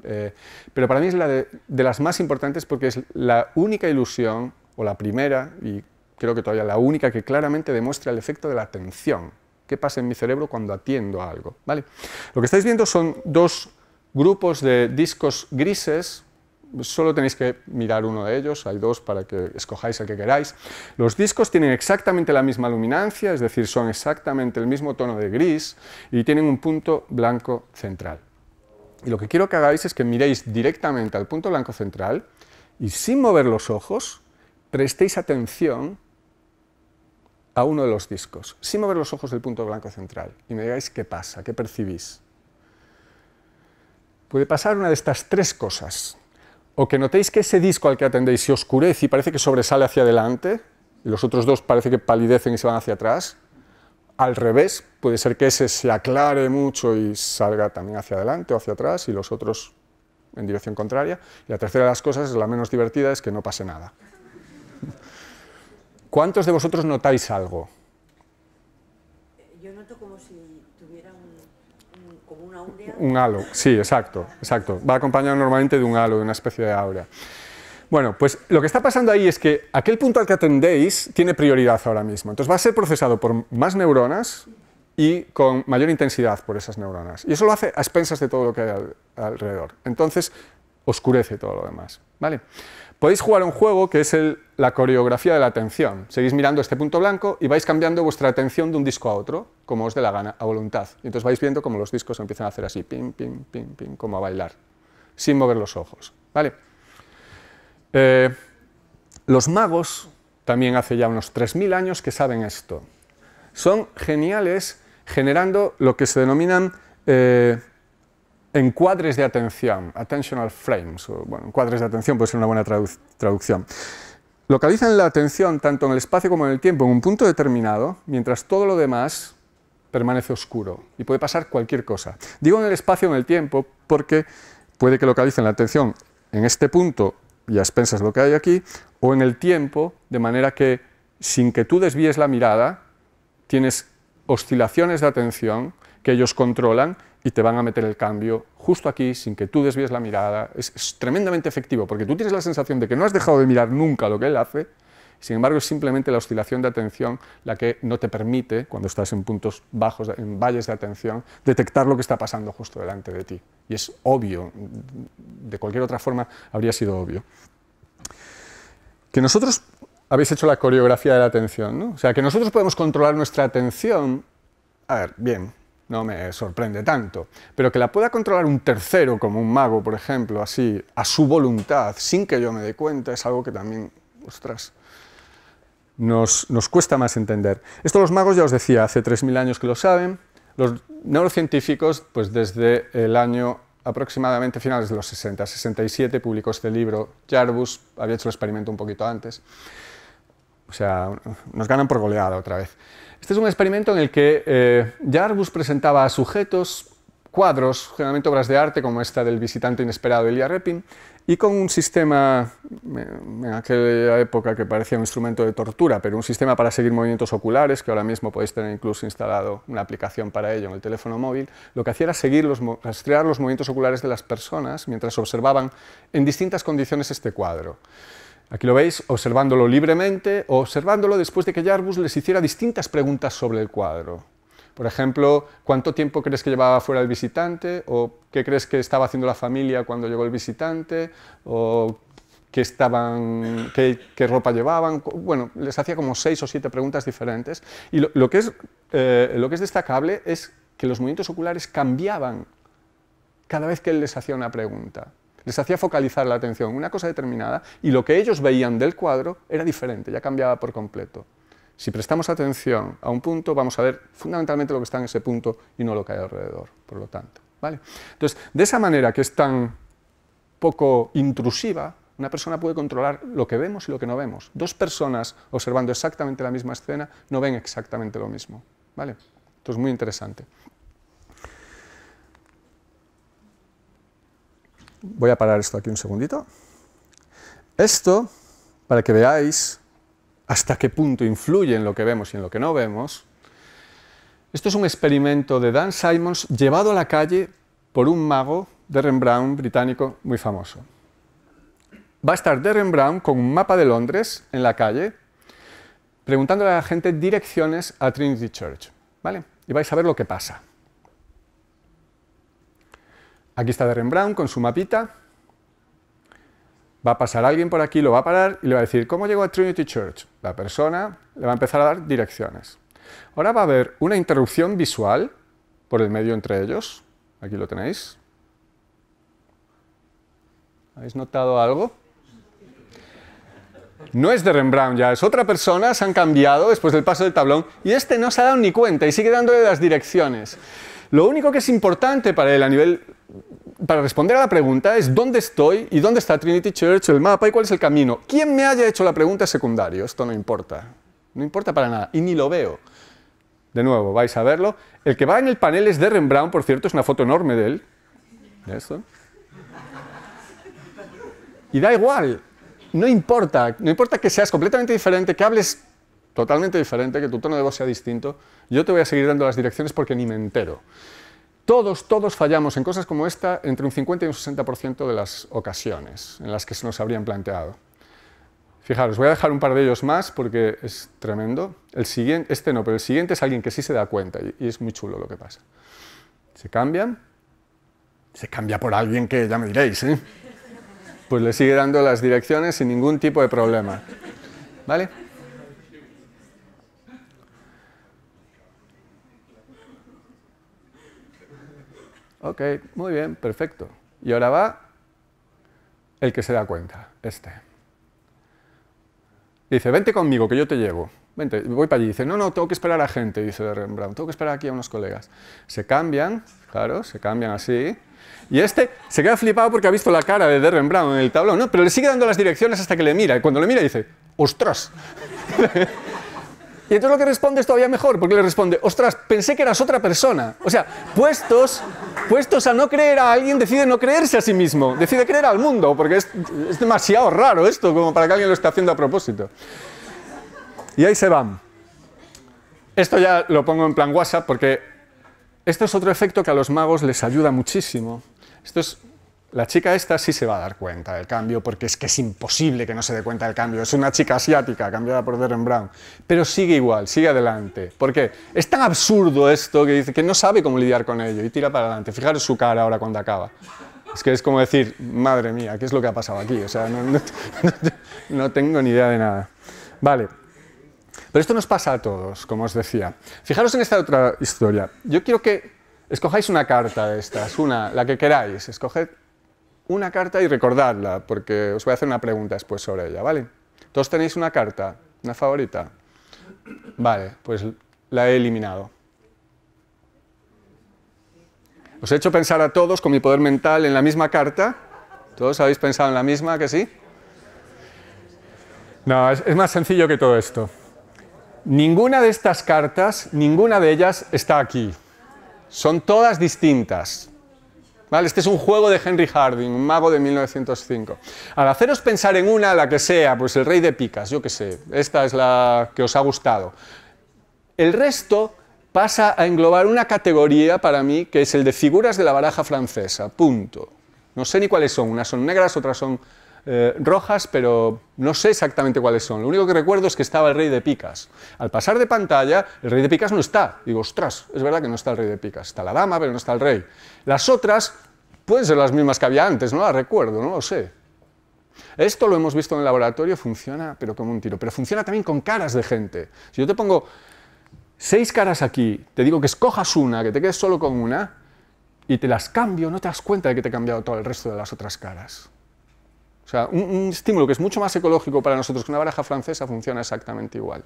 Eh, pero para mí es la de, las más importantes porque es la única ilusión, o la primera, y creo que todavía la única que claramente demuestra el efecto de la atención. ¿Qué pasa en mi cerebro cuando atiendo a algo? ¿Vale? Lo que estáis viendo son dos grupos de discos grises solo tenéis que mirar uno de ellos, hay dos para que escojáis el que queráis. Los discos tienen exactamente la misma luminancia, es decir, son exactamente el mismo tono de gris y tienen un punto blanco central. Y lo que quiero que hagáis es que miréis directamente al punto blanco central y sin mover los ojos, prestéis atención a uno de los discos, sin mover los ojos del punto blanco central, y me digáis qué pasa, qué percibís. Puede pasar una de estas tres cosas o que notéis que ese disco al que atendéis se oscurece y parece que sobresale hacia adelante, y los otros dos parece que palidecen y se van hacia atrás, al revés, puede ser que ese se aclare mucho y salga también hacia adelante o hacia atrás, y los otros en dirección contraria. Y la tercera de las cosas, la menos divertida, es que no pase nada. ¿Cuántos de vosotros notáis algo? Un halo, sí, exacto, exacto. Va acompañado normalmente de un halo, de una especie de aura. Bueno, pues lo que está pasando ahí es que aquel punto al que atendéis tiene prioridad ahora mismo. Entonces va a ser procesado por más neuronas y con mayor intensidad por esas neuronas. Y eso lo hace a expensas de todo lo que hay alrededor. Entonces oscurece todo lo demás. ¿vale? podéis jugar un juego que es la coreografía de la atención. Seguís mirando este punto blanco y vais cambiando vuestra atención de un disco a otro, como os dé la gana, a voluntad. Y entonces vais viendo cómo los discos empiezan a hacer así, pim, pim, pim, pim, como a bailar, sin mover los ojos. ¿vale? Eh, los magos, también hace ya unos 3.000 años que saben esto, son geniales generando lo que se denominan eh, cuadres de atención, attentional frames, o bueno, cuadres de atención puede ser una buena traducción. Localizan la atención tanto en el espacio como en el tiempo en un punto determinado, mientras todo lo demás permanece oscuro y puede pasar cualquier cosa. Digo en el espacio o en el tiempo porque puede que localicen la atención en este punto y a expensas lo que hay aquí, o en el tiempo, de manera que sin que tú desvíes la mirada, tienes oscilaciones de atención que ellos controlan y te van a meter el cambio justo aquí sin que tú desvíes la mirada. Es, tremendamente efectivo porque tú tienes la sensación de que no has dejado de mirar nunca lo que él hace, sin embargo es simplemente la oscilación de atención la que no te permite, cuando estás en puntos bajos, en valles de atención, detectar lo que está pasando justo delante de ti. Y es obvio, de cualquier otra forma habría sido obvio. Que nosotros habéis hecho la coreografía de la atención, ¿no? O sea, que nosotros podemos controlar nuestra atención. A ver, bien, no me sorprende tanto. Pero que la pueda controlar un tercero, como un mago, por ejemplo, así, a su voluntad, sin que yo me dé cuenta, es algo que también, ostras, nos, cuesta más entender. Esto los magos, ya os decía, hace 3.000 años que lo saben. Los neurocientíficos, pues desde el año aproximadamente finales de los 60, 67 publicó este libro. Jarbus, había hecho el experimento un poquito antes. O sea, nos ganan por goleada otra vez. Este es un experimento en el que eh, Jarbus presentaba a sujetos cuadros, generalmente obras de arte como esta del visitante inesperado Elia Repin, y con un sistema, eh, en aquella época que parecía un instrumento de tortura, pero un sistema para seguir movimientos oculares, que ahora mismo podéis tener incluso instalado una aplicación para ello en el teléfono móvil, lo que hacía era seguir rastrear los movimientos oculares de las personas mientras observaban en distintas condiciones este cuadro. Aquí lo veis observándolo libremente o observándolo después de que Jarbus les hiciera distintas preguntas sobre el cuadro. Por ejemplo, ¿cuánto tiempo crees que llevaba fuera el visitante? ¿O qué crees que estaba haciendo la familia cuando llegó el visitante? ¿O qué, estaban, qué, ropa llevaban? Bueno, les hacía como seis o siete preguntas diferentes. Y que, es, eh, lo que es destacable es que los movimientos oculares cambiaban cada vez que él les hacía una pregunta les hacía focalizar la atención en una cosa determinada y lo que ellos veían del cuadro era diferente, ya cambiaba por completo. Si prestamos atención a un punto, vamos a ver fundamentalmente lo que está en ese punto y no lo que hay alrededor, por lo tanto. ¿vale? Entonces, de esa manera que es tan poco intrusiva, una persona puede controlar lo que vemos y lo que no vemos. Dos personas observando exactamente la misma escena no ven exactamente lo mismo. ¿vale? Esto es muy interesante. Voy a parar esto aquí un segundito. Esto, para que veáis hasta qué punto influye en lo que vemos y en lo que no vemos, esto es un experimento de Dan Simons llevado a la calle por un mago, Derren Brown, británico, muy famoso. Va a estar Derren Brown con un mapa de Londres en la calle, preguntándole a la gente direcciones a Trinity Church. ¿vale? Y vais a ver lo que pasa. Aquí está Darren Brown con su mapita. Va a pasar alguien por aquí, lo va a parar y le va a decir, ¿cómo llegó a Trinity Church? La persona le va a empezar a dar direcciones. Ahora va a haber una interrupción visual por el medio entre ellos. Aquí lo tenéis. ¿Habéis notado algo? No es de Brown ya, es otra persona, se han cambiado después del paso del tablón y este no se ha dado ni cuenta y sigue dándole las direcciones. Lo único que es importante para él a nivel para responder a la pregunta es dónde estoy y dónde está Trinity Church, el mapa y cuál es el camino. ¿Quién me haya hecho la pregunta es secundario, esto no importa. No importa para nada y ni lo veo. De nuevo, vais a verlo. El que va en el panel es Derren Brown, por cierto, es una foto enorme de él. Eso. Y da igual, no importa, no importa que seas completamente diferente, que hables totalmente diferente, que tu tono de voz sea distinto, yo te voy a seguir dando las direcciones porque ni me entero. Todos, todos fallamos en cosas como esta entre un 50 y un 60% de las ocasiones en las que se nos habrían planteado. Fijaros, voy a dejar un par de ellos más porque es tremendo. El siguiente, este no, pero el siguiente es alguien que sí se da cuenta y, es muy chulo lo que pasa. Se cambian, se cambia por alguien que ya me diréis, ¿eh? Pues le sigue dando las direcciones sin ningún tipo de problema. ¿Vale? Ok, muy bien, perfecto. Y ahora va el que se da cuenta, este. Dice, vente conmigo, que yo te llevo. Vente, voy para allí. Dice, no, no, tengo que esperar a gente, dice Rembrandt. Tengo que esperar aquí a unos colegas. Se cambian, claro, se cambian así. Y este se queda flipado porque ha visto la cara de Brown en el tablón, ¿no? Pero le sigue dando las direcciones hasta que le mira. Y cuando le mira dice, ¡ostras! (laughs) Y entonces lo que responde es todavía mejor, porque le responde, ostras, pensé que eras otra persona. O sea, puestos, puestos a no creer a alguien, decide no creerse a sí mismo, decide creer al mundo, porque es, es demasiado raro esto como para que alguien lo esté haciendo a propósito. Y ahí se van. Esto ya lo pongo en plan WhatsApp porque esto es otro efecto que a los magos les ayuda muchísimo. Esto es la chica esta sí se va a dar cuenta del cambio, porque es que es imposible que no se dé cuenta del cambio. Es una chica asiática cambiada por Derren Brown, pero sigue igual, sigue adelante. Porque es tan absurdo esto que dice que no sabe cómo lidiar con ello y tira para adelante. Fijaros su cara ahora cuando acaba. Es que es como decir, madre mía, ¿qué es lo que ha pasado aquí? O sea, no, no (laughs) tengo ni idea de nada. Vale. Pero esto nos pasa a todos, como os decía. Fijaros en esta otra historia. Yo quiero que escojáis una carta de estas, una, la que queráis. Escoged una carta y recordarla, porque os voy a hacer una pregunta después sobre ella, ¿vale? ¿Todos tenéis una carta? ¿Una favorita? Vale, pues la he eliminado. Os he hecho pensar a todos con mi poder mental en la misma carta. ¿Todos habéis pensado en la misma que sí? No, es, es más sencillo que todo esto. Ninguna de estas cartas, ninguna de ellas está aquí. Son todas distintas. Este es un juego de Henry Harding, un mago de 1905. Al haceros pensar en una, la que sea, pues el rey de picas, yo qué sé, esta es la que os ha gustado. El resto pasa a englobar una categoría para mí que es el de figuras de la baraja francesa, punto. No sé ni cuáles son, unas son negras, otras son eh, rojas, pero no sé exactamente cuáles son. Lo único que recuerdo es que estaba el rey de picas. Al pasar de pantalla, el rey de picas no está. Digo, ostras, es verdad que no está el rey de picas. Está la dama, pero no está el rey. Las otras pueden ser las mismas que había antes, no las recuerdo, no lo sé. Esto lo hemos visto en el laboratorio, funciona, pero como un tiro. Pero funciona también con caras de gente. Si yo te pongo seis caras aquí, te digo que escojas una, que te quedes solo con una, y te las cambio, no te das cuenta de que te he cambiado todo el resto de las otras caras. O sea, un, estímulo que es mucho más ecológico para nosotros que una baraja francesa funciona exactamente igual.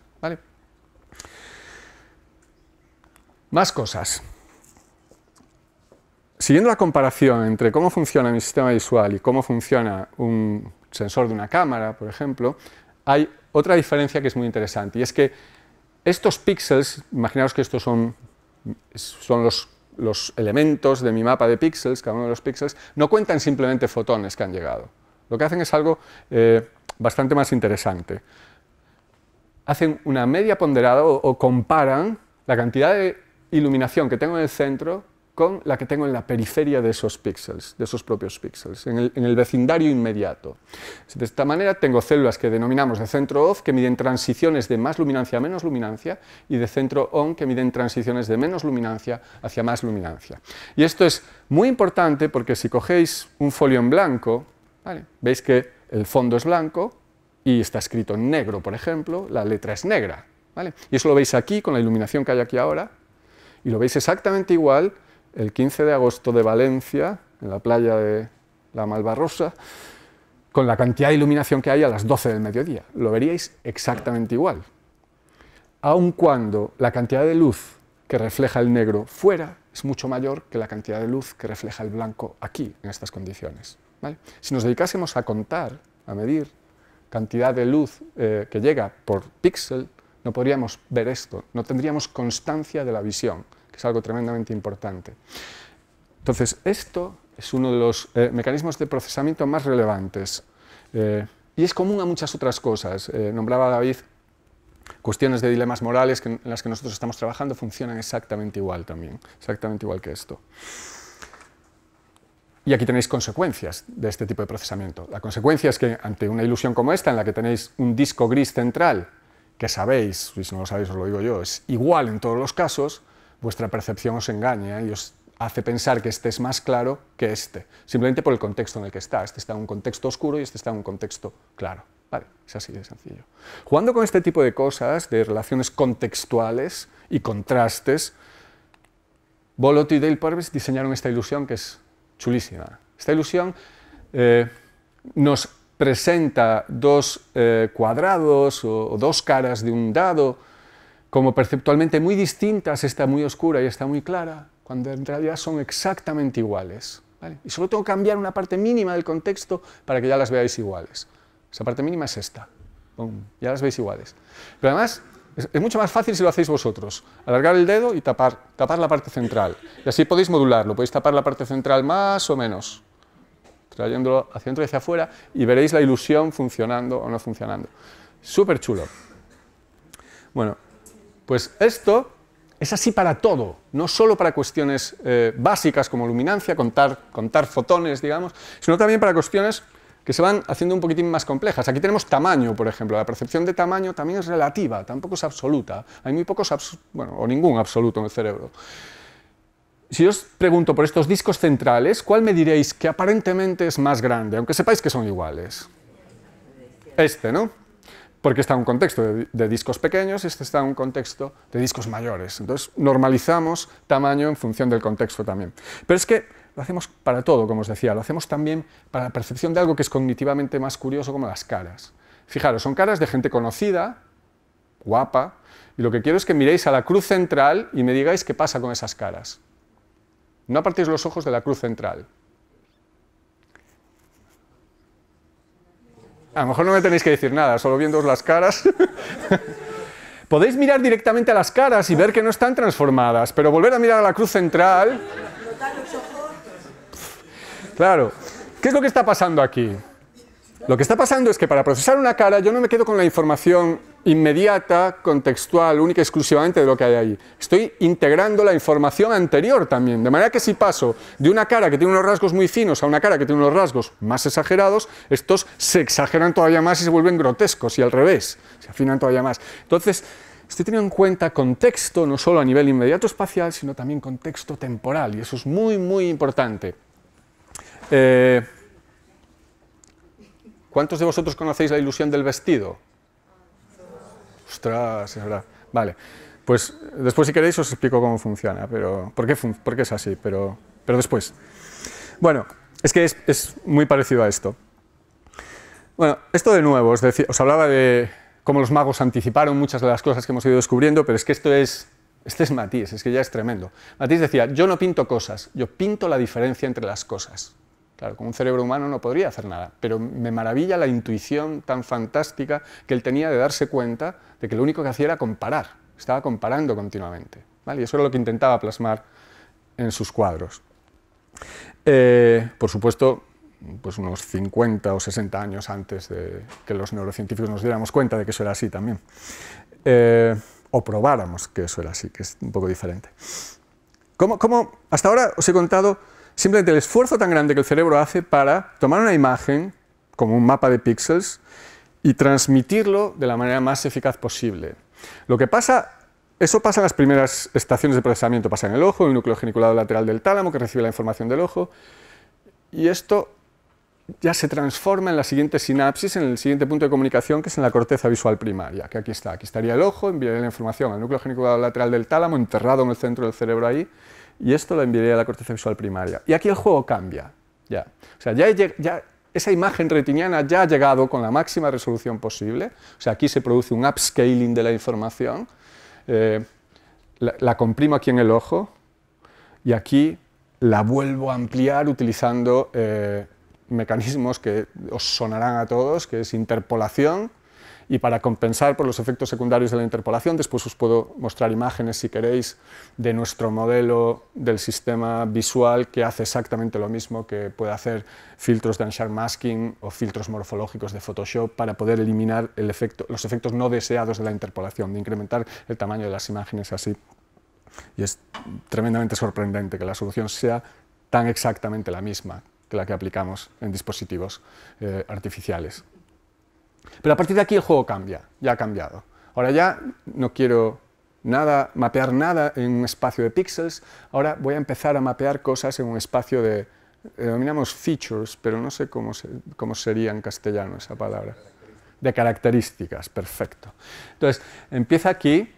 Más cosas. Siguiendo la comparación entre cómo funciona mi sistema visual y cómo funciona un sensor de una cámara, por ejemplo, hay otra diferencia que es muy interesante y es que estos píxeles, imaginaos que estos son, son los, los elementos de mi mapa de píxeles, cada uno de los píxeles, no cuentan simplemente fotones que han llegado. Lo que hacen es algo eh, bastante más interesante. Hacen una media ponderada o, comparan la cantidad de iluminación que tengo en el centro con la que tengo en la periferia de esos píxeles, de esos propios píxeles, en el, vecindario inmediato. De esta manera tengo células que denominamos de centro-off que miden transiciones de más luminancia a menos luminancia y de centro-on que miden transiciones de menos luminancia hacia más luminancia. Y esto es muy importante porque si cogéis un folio en blanco Veis que el fondo es blanco y está escrito en negro, por ejemplo, la letra es negra. Y eso lo veis aquí con la iluminación que hay aquí ahora. Y lo veis exactamente igual el 15 de agosto de Valencia, en la playa de la Malvarrosa, con la cantidad de iluminación que hay a las 12 del mediodía. Lo veríais exactamente igual. Aun cuando la cantidad de luz que refleja el negro fuera es mucho mayor que la cantidad de luz que refleja el blanco aquí, en estas condiciones. Si nos dedicásemos a contar, a medir cantidad de luz eh, que llega por píxel, no podríamos ver esto, no tendríamos constancia de la visión, que es algo tremendamente importante. Entonces, esto es uno de los eh, mecanismos de procesamiento más relevantes eh, y es común a muchas otras cosas. nombraba David cuestiones de dilemas morales en las que nosotros estamos trabajando funcionan exactamente igual también, exactamente igual que esto. Y aquí tenéis consecuencias de este tipo de procesamiento. La consecuencia es que ante una ilusión como esta, en la que tenéis un disco gris central, que sabéis, si no lo sabéis os lo digo yo, es igual en todos los casos, vuestra percepción os engaña y os hace pensar que este es más claro que este, simplemente por el contexto en el que está. Este está en un contexto oscuro y este está en un contexto claro. Vale, es así de sencillo. Jugando con este tipo de cosas, de relaciones contextuales y contrastes, Bolotti y Dale Purvis diseñaron esta ilusión que es chulísima. Esta ilusión eh, nos presenta dos eh, cuadrados o, dos caras de un dado como perceptualmente muy distintas, esta muy oscura y esta muy clara, cuando en realidad son exactamente iguales. Y solo tengo que cambiar una parte mínima del contexto para que ya las veáis iguales. Esa parte mínima es esta. ya las veis iguales. Pero además, es, mucho más fácil si lo hacéis vosotros. Alargar el dedo y tapar, tapar la parte central. Y así podéis modularlo. Podéis tapar la parte central más o menos, trayéndolo hacia dentro y hacia afuera, y veréis la ilusión funcionando o no funcionando. Súper chulo. Bueno, pues esto es así para todo, no solo para cuestiones eh, básicas como luminancia, contar, contar fotones, digamos, sino también para cuestiones que se van haciendo un poquitín más complejas. Aquí tenemos tamaño, por ejemplo. La percepción de tamaño también es relativa, tampoco es absoluta. Hay muy pocos, bueno, o ningún absoluto en el cerebro. Si os pregunto por estos discos centrales, ¿cuál me diréis que aparentemente es más grande? Aunque sepáis que son iguales. Este, ¿no? Porque está en un contexto de, de discos pequeños y este está en un contexto de discos mayores. Entonces, normalizamos tamaño en función del contexto también. Pero es que lo hacemos para todo, como os decía, lo hacemos también para la percepción de algo que es cognitivamente más curioso como las caras. Fijaros, son caras de gente conocida, guapa, y lo que quiero es que miréis a la cruz central y me digáis qué pasa con esas caras. No apartéis los ojos de la cruz central. A lo mejor no me tenéis que decir nada, solo viendo las caras. (laughs) Podéis mirar directamente a las caras y ver que no están transformadas, pero volver a mirar a la cruz central Claro. ¿Qué es lo que está pasando aquí? Lo que está pasando es que para procesar una cara yo no me quedo con la información inmediata, contextual, única y exclusivamente de lo que hay ahí. Estoy integrando la información anterior también. De manera que si paso de una cara que tiene unos rasgos muy finos a una cara que tiene unos rasgos más exagerados, estos se exageran todavía más y se vuelven grotescos y al revés, se afinan todavía más. Entonces, estoy teniendo en cuenta contexto no solo a nivel inmediato espacial, sino también contexto temporal y eso es muy, muy importante. Eh, ¿Cuántos de vosotros conocéis la ilusión del vestido? Ostras, es Vale, pues después si queréis os explico cómo funciona, pero por qué, es así, pero, después. Bueno, es que es, muy parecido a esto. Bueno, esto de nuevo, os, hablaba de cómo los magos anticiparon muchas de las cosas que hemos ido descubriendo, pero es que esto es, este es Matisse, es que ya es tremendo. Matisse decía, yo no pinto cosas, yo pinto la diferencia entre las cosas. Claro, con un cerebro humano no podría hacer nada, pero me maravilla la intuición tan fantástica que él tenía de darse cuenta de que lo único que hacía era comparar, estaba comparando continuamente. Y eso era lo que intentaba plasmar en sus cuadros. Eh, por supuesto, pues unos 50 o 60 años antes de que los neurocientíficos nos diéramos cuenta de que eso era así también, eh, o probáramos que eso era así, que es un poco diferente. ¿Cómo, cómo? Hasta ahora os he contado Simplemente el esfuerzo tan grande que el cerebro hace para tomar una imagen, como un mapa de píxeles, y transmitirlo de la manera más eficaz posible. Lo que pasa, eso pasa en las primeras estaciones de procesamiento, pasa en el ojo, en el núcleo geniculado lateral del tálamo, que recibe la información del ojo, y esto ya se transforma en la siguiente sinapsis, en el siguiente punto de comunicación, que es en la corteza visual primaria, que aquí está. Aquí estaría el ojo, enviaría la información al núcleo geniculado lateral del tálamo, enterrado en el centro del cerebro ahí, y esto lo enviaría a la corteza visual primaria. Y aquí el juego cambia. Ya. ya, esa imagen retiniana ya ha llegado con la máxima resolución posible. O sea, aquí se produce un upscaling de la información. Eh, la, comprimo aquí en el ojo y aquí la vuelvo a ampliar utilizando eh, mecanismos que os sonarán a todos, que es interpolación, y para compensar por los efectos secundarios de la interpolación, después os puedo mostrar imágenes, si queréis, de nuestro modelo del sistema visual que hace exactamente lo mismo, que puede hacer filtros de Unshared Masking o filtros morfológicos de Photoshop para poder eliminar los efectos no deseados de la interpolación, de incrementar el tamaño de las imágenes así. Y es tremendamente sorprendente que la solución sea tan exactamente la misma que la que aplicamos en dispositivos eh, artificiales. Pero a partir de aquí el juego cambia, ya ha cambiado. Ahora ya no quiero nada, mapear nada en un espacio de píxeles, ahora voy a empezar a mapear cosas en un espacio de, eh, denominamos features, pero no sé cómo, cómo sería en castellano esa palabra. De características, perfecto. Entonces, empieza aquí,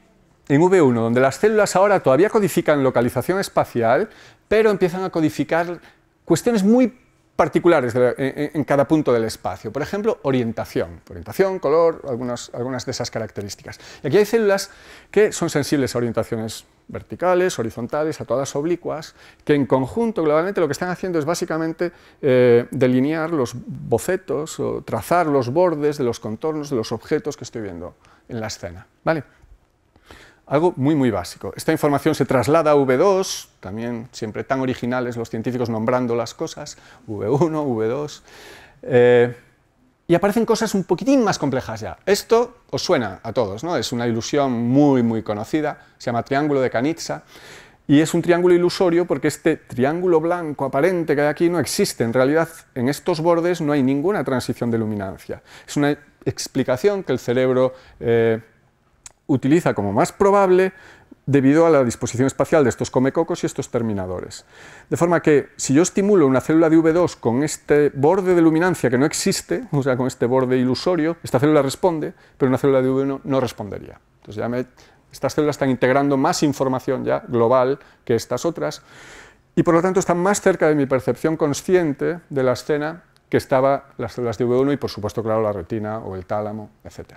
en V1, donde las células ahora todavía codifican localización espacial, pero empiezan a codificar cuestiones muy particulares en, cada punto del espacio. Por ejemplo, orientación. Orientación, color, algunas, algunas de esas características. Y aquí hay células que son sensibles a orientaciones verticales, horizontales, a todas oblicuas, que en conjunto, globalmente, lo que están haciendo es básicamente eh, delinear los bocetos o trazar los bordes de los contornos de los objetos que estoy viendo en la escena. ¿Vale? Algo muy, muy básico. Esta información se traslada a V2, también siempre tan originales los científicos nombrando las cosas, V1, V2, eh, y aparecen cosas un poquitín más complejas ya. Esto os suena a todos, ¿no? Es una ilusión muy, muy conocida, se llama triángulo de canitza y es un triángulo ilusorio porque este triángulo blanco aparente que hay aquí no existe. En realidad, en estos bordes no hay ninguna transición de luminancia. Es una explicación que el cerebro eh, utiliza como más probable debido a la disposición espacial de estos comecocos y estos terminadores. De forma que si yo estimulo una célula de V2 con este borde de luminancia que no existe, (laughs) o sea, con este borde ilusorio, esta célula responde, pero una célula de V1 no respondería. Entonces ya estas células están integrando más información ya global que estas otras y por lo tanto están más cerca de mi percepción consciente de la escena que estaba las células de V1 y por supuesto, claro, la retina o el tálamo, etc.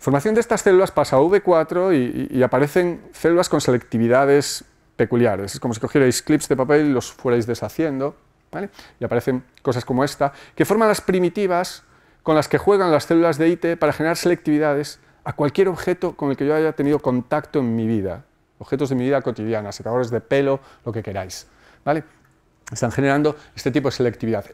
Formación de estas células pasa a V4 y, y aparecen células con selectividades peculiares. Es como si cogierais clips de papel y los fuerais deshaciendo, ¿vale? Y aparecen cosas como esta, que forman las primitivas con las que juegan las células de IT para generar selectividades a cualquier objeto con el que yo haya tenido contacto en mi vida. Objetos de mi vida cotidiana, secadores de pelo, lo que queráis, ¿vale? Están generando este tipo de selectividad.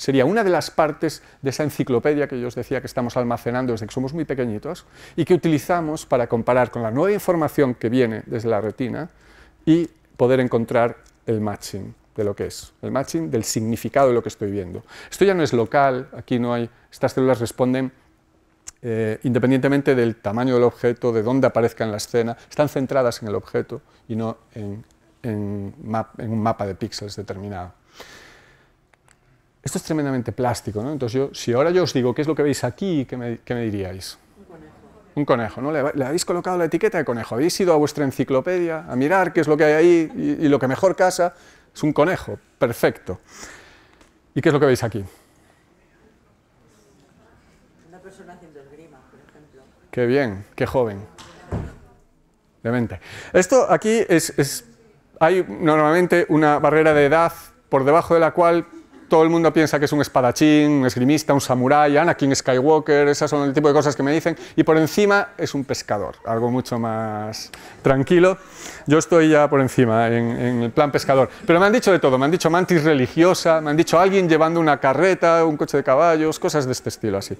Sería una de las partes de esa enciclopedia que yo os decía que estamos almacenando desde que somos muy pequeñitos y que utilizamos para comparar con la nueva información que viene desde la retina y poder encontrar el matching de lo que es, el matching del significado de lo que estoy viendo. Esto ya no es local, aquí no hay, estas células responden eh, independientemente del tamaño del objeto, de dónde aparezca en la escena, están centradas en el objeto y no en un mapa de píxeles determinado. Esto es tremendamente plástico, ¿no? Entonces, yo, si ahora yo os digo qué es lo que veis aquí, ¿qué me, diríais? Un conejo. Un conejo, ¿no? Le, habéis colocado la etiqueta de conejo. Habéis ido a vuestra enciclopedia a mirar qué es lo que hay ahí y, lo que mejor casa es un conejo. Perfecto. ¿Y qué es lo que veis aquí? Una persona haciendo esgrima, por ejemplo. Qué bien, qué joven. Demente. Esto aquí es hay normalmente una barrera de edad por debajo de la cual todo el mundo piensa que es un espadachín, un esgrimista, un samurái, Anakin Skywalker, esas son el tipo de cosas que me dicen, y por encima es un pescador, algo mucho más tranquilo. Yo estoy ya por encima, en, en el plan pescador. Pero me han dicho de todo, me han dicho mantis religiosa, me han dicho alguien llevando una carreta, un coche de caballos, cosas de este estilo así.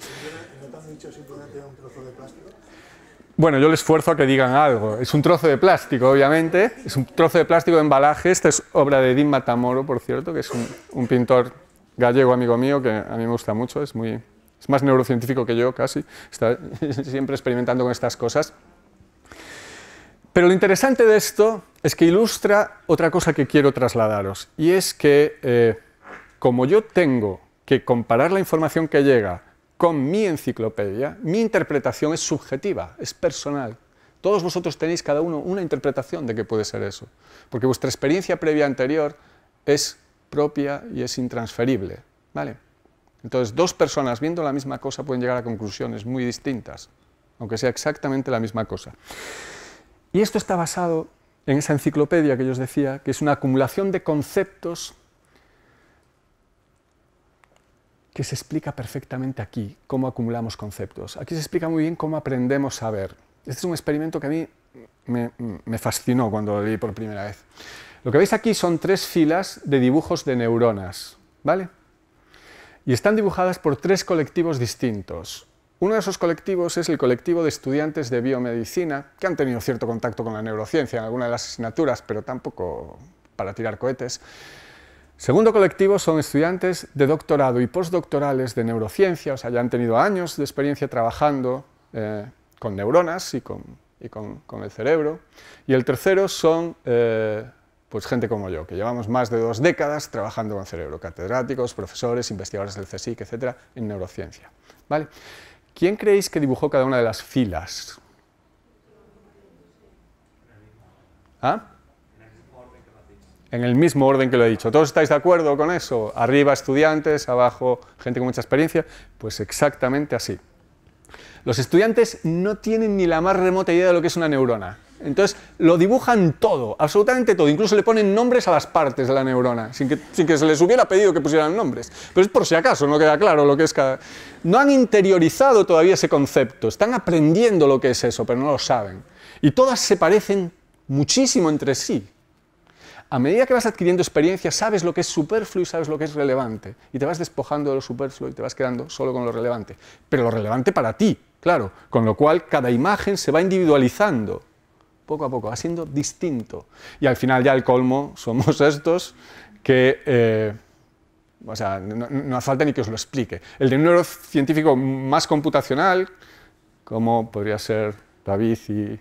Bueno, yo les esfuerzo a que digan algo. Es un trozo de plástico, obviamente. Es un trozo de plástico de embalaje. Esta es obra de Edith Matamoro, por cierto, que es un, pintor gallego amigo mío que a mí me gusta mucho. Es, muy, es más neurocientífico que yo, casi. Está (laughs) siempre experimentando con estas cosas. Pero lo interesante de esto es que ilustra otra cosa que quiero trasladaros. Y es que, eh, como yo tengo que comparar la información que llega con mi enciclopedia, mi interpretación es subjetiva, es personal. Todos vosotros tenéis cada uno una interpretación de qué puede ser eso, porque vuestra experiencia previa anterior es propia y es intransferible, ¿vale? Entonces, dos personas viendo la misma cosa pueden llegar a conclusiones muy distintas, aunque sea exactamente la misma cosa. Y esto está basado en esa enciclopedia que yo os decía, que es una acumulación de conceptos que se explica perfectamente aquí, cómo acumulamos conceptos. Aquí se explica muy bien cómo aprendemos a ver. Este es un experimento que a mí me, fascinó cuando lo vi por primera vez. Lo que veis aquí son tres filas de dibujos de neuronas, ¿vale? Y están dibujadas por tres colectivos distintos. Uno de esos colectivos es el colectivo de estudiantes de biomedicina, que han tenido cierto contacto con la neurociencia en alguna de las asignaturas, pero tampoco para tirar cohetes. Segundo colectivo son estudiantes de doctorado y postdoctorales de neurociencia, o sea, ya han tenido años de experiencia trabajando eh, con neuronas y, con, el cerebro. Y el tercero son eh, pues, gente como yo, que llevamos más de dos décadas trabajando con cerebro, catedráticos, profesores, investigadores del CSIC, etc., en neurociencia. ¿Quién creéis que dibujó cada una de las filas? ¿Ah? en el mismo orden que lo he dicho. ¿Todos estáis de acuerdo con eso? Arriba estudiantes, abajo gente con mucha experiencia. Pues exactamente así. Los estudiantes no tienen ni la más remota idea de lo que es una neurona. Entonces lo dibujan todo, absolutamente todo. Incluso le ponen nombres a las partes de la neurona, sin que, se les hubiera pedido que pusieran nombres. Pero es por si acaso, no queda claro lo que es cada... No han interiorizado todavía ese concepto, están aprendiendo lo que es eso, pero no lo saben. Y todas se parecen muchísimo entre sí a medida que vas adquiriendo experiencia, sabes lo que es superfluo y sabes lo que es relevante. Y te vas despojando de lo superfluo y te vas quedando solo con lo relevante. Pero lo relevante para ti, claro. Con lo cual, cada imagen se va individualizando poco a poco, va siendo distinto. Y al final ya el colmo (laughs) somos estos que... Eh, o sea, no, hace falta ni que os lo explique. El de un neurocientífico más computacional, como podría ser David y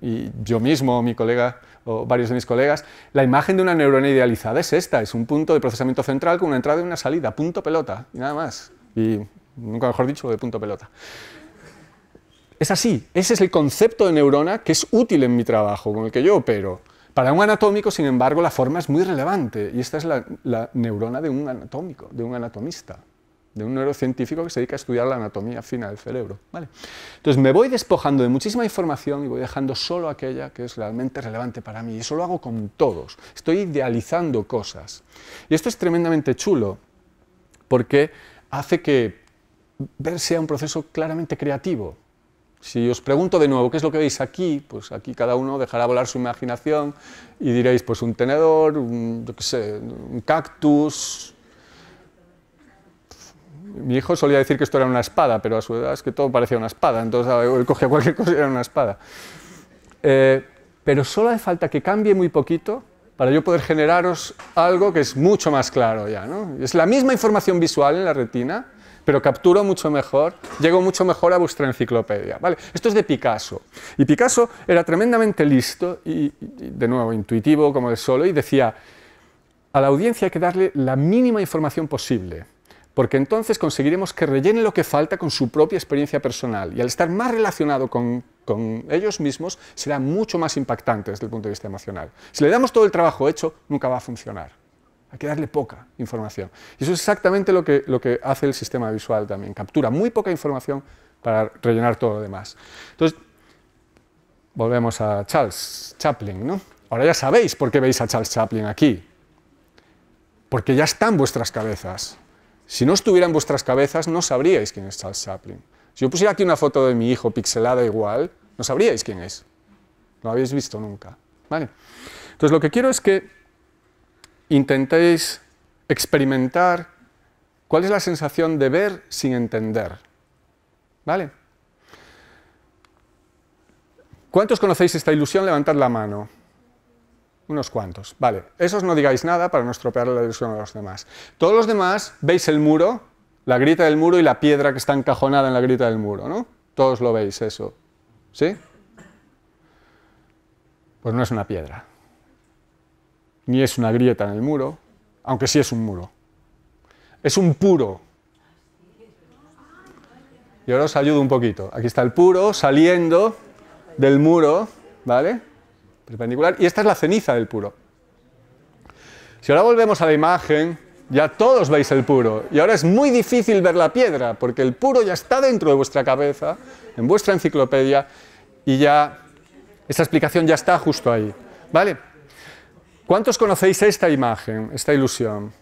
y yo mismo, mi colega o varios de mis colegas, la imagen de una neurona idealizada es esta, es un punto de procesamiento central con una entrada y una salida, punto pelota, y nada más. Y nunca mejor dicho de punto pelota. Es así, ese es el concepto de neurona que es útil en mi trabajo, con el que yo opero. Para un anatómico, sin embargo, la forma es muy relevante y esta es la neurona de un anatómico, de un anatomista de un neurocientífico que se dedica a estudiar la anatomía fina del cerebro. ¿vale? Entonces me voy despojando de muchísima información y voy dejando solo aquella que es realmente relevante para mí. Y eso lo hago con todos. Estoy idealizando cosas. Y esto es tremendamente chulo porque hace que ver sea un proceso claramente creativo. Si os pregunto de nuevo qué es lo que veis aquí, pues aquí cada uno dejará volar su imaginación y diréis pues un tenedor, un, un cactus, mi hijo solía decir que esto era una espada, pero a su edad es que todo parecía una espada, entonces él cogía cualquier (laughs) cosa y era una espada. Eh, pero solo hace falta que cambie muy poquito para yo poder generaros algo que es mucho más claro ya. ¿no? Es la misma información visual en la retina, pero capturo mucho mejor, llego mucho mejor a vuestra enciclopedia. Esto es de Picasso. Y Picasso era tremendamente listo y, de nuevo, intuitivo como de solo, y decía, a la audiencia hay que darle la mínima información posible porque entonces conseguiremos que rellene lo que falta con su propia experiencia personal y al estar más relacionado con, ellos mismos será mucho más impactante desde el punto de vista emocional. Si le damos todo el trabajo hecho, nunca va a funcionar. Hay que darle poca información. Y eso es exactamente lo que, hace el sistema visual también. Captura muy poca información para rellenar todo lo demás. Entonces, volvemos a Charles Chaplin. ¿no? Ahora ya sabéis por qué veis a Charles Chaplin aquí. Porque ya están vuestras cabezas. Si no estuviera en vuestras cabezas, no sabríais quién es Charles Chaplin. Si yo pusiera aquí una foto de mi hijo pixelada igual, no sabríais quién es. No lo habéis visto nunca. ¿Vale? Entonces, lo que quiero es que intentéis experimentar cuál es la sensación de ver sin entender. ¿Vale? ¿Cuántos conocéis esta ilusión? levantar la mano. Unos cuantos. Vale, esos no digáis nada para no estropear la ilusión a los demás. Todos los demás, veis el muro, la grieta del muro y la piedra que está encajonada en la grieta del muro, ¿no? Todos lo veis eso. ¿Sí? Pues no es una piedra. Ni es una grieta en el muro, aunque sí es un muro. Es un puro. Y ahora os ayudo un poquito. Aquí está el puro saliendo del muro, ¿vale? perpendicular, y esta es la ceniza del puro. Si ahora volvemos a la imagen, ya todos veis el puro, y ahora es muy difícil ver la piedra, porque el puro ya está dentro de vuestra cabeza, en vuestra enciclopedia, y ya esa explicación ya está justo ahí. ¿Vale? ¿Cuántos conocéis esta imagen, esta ilusión?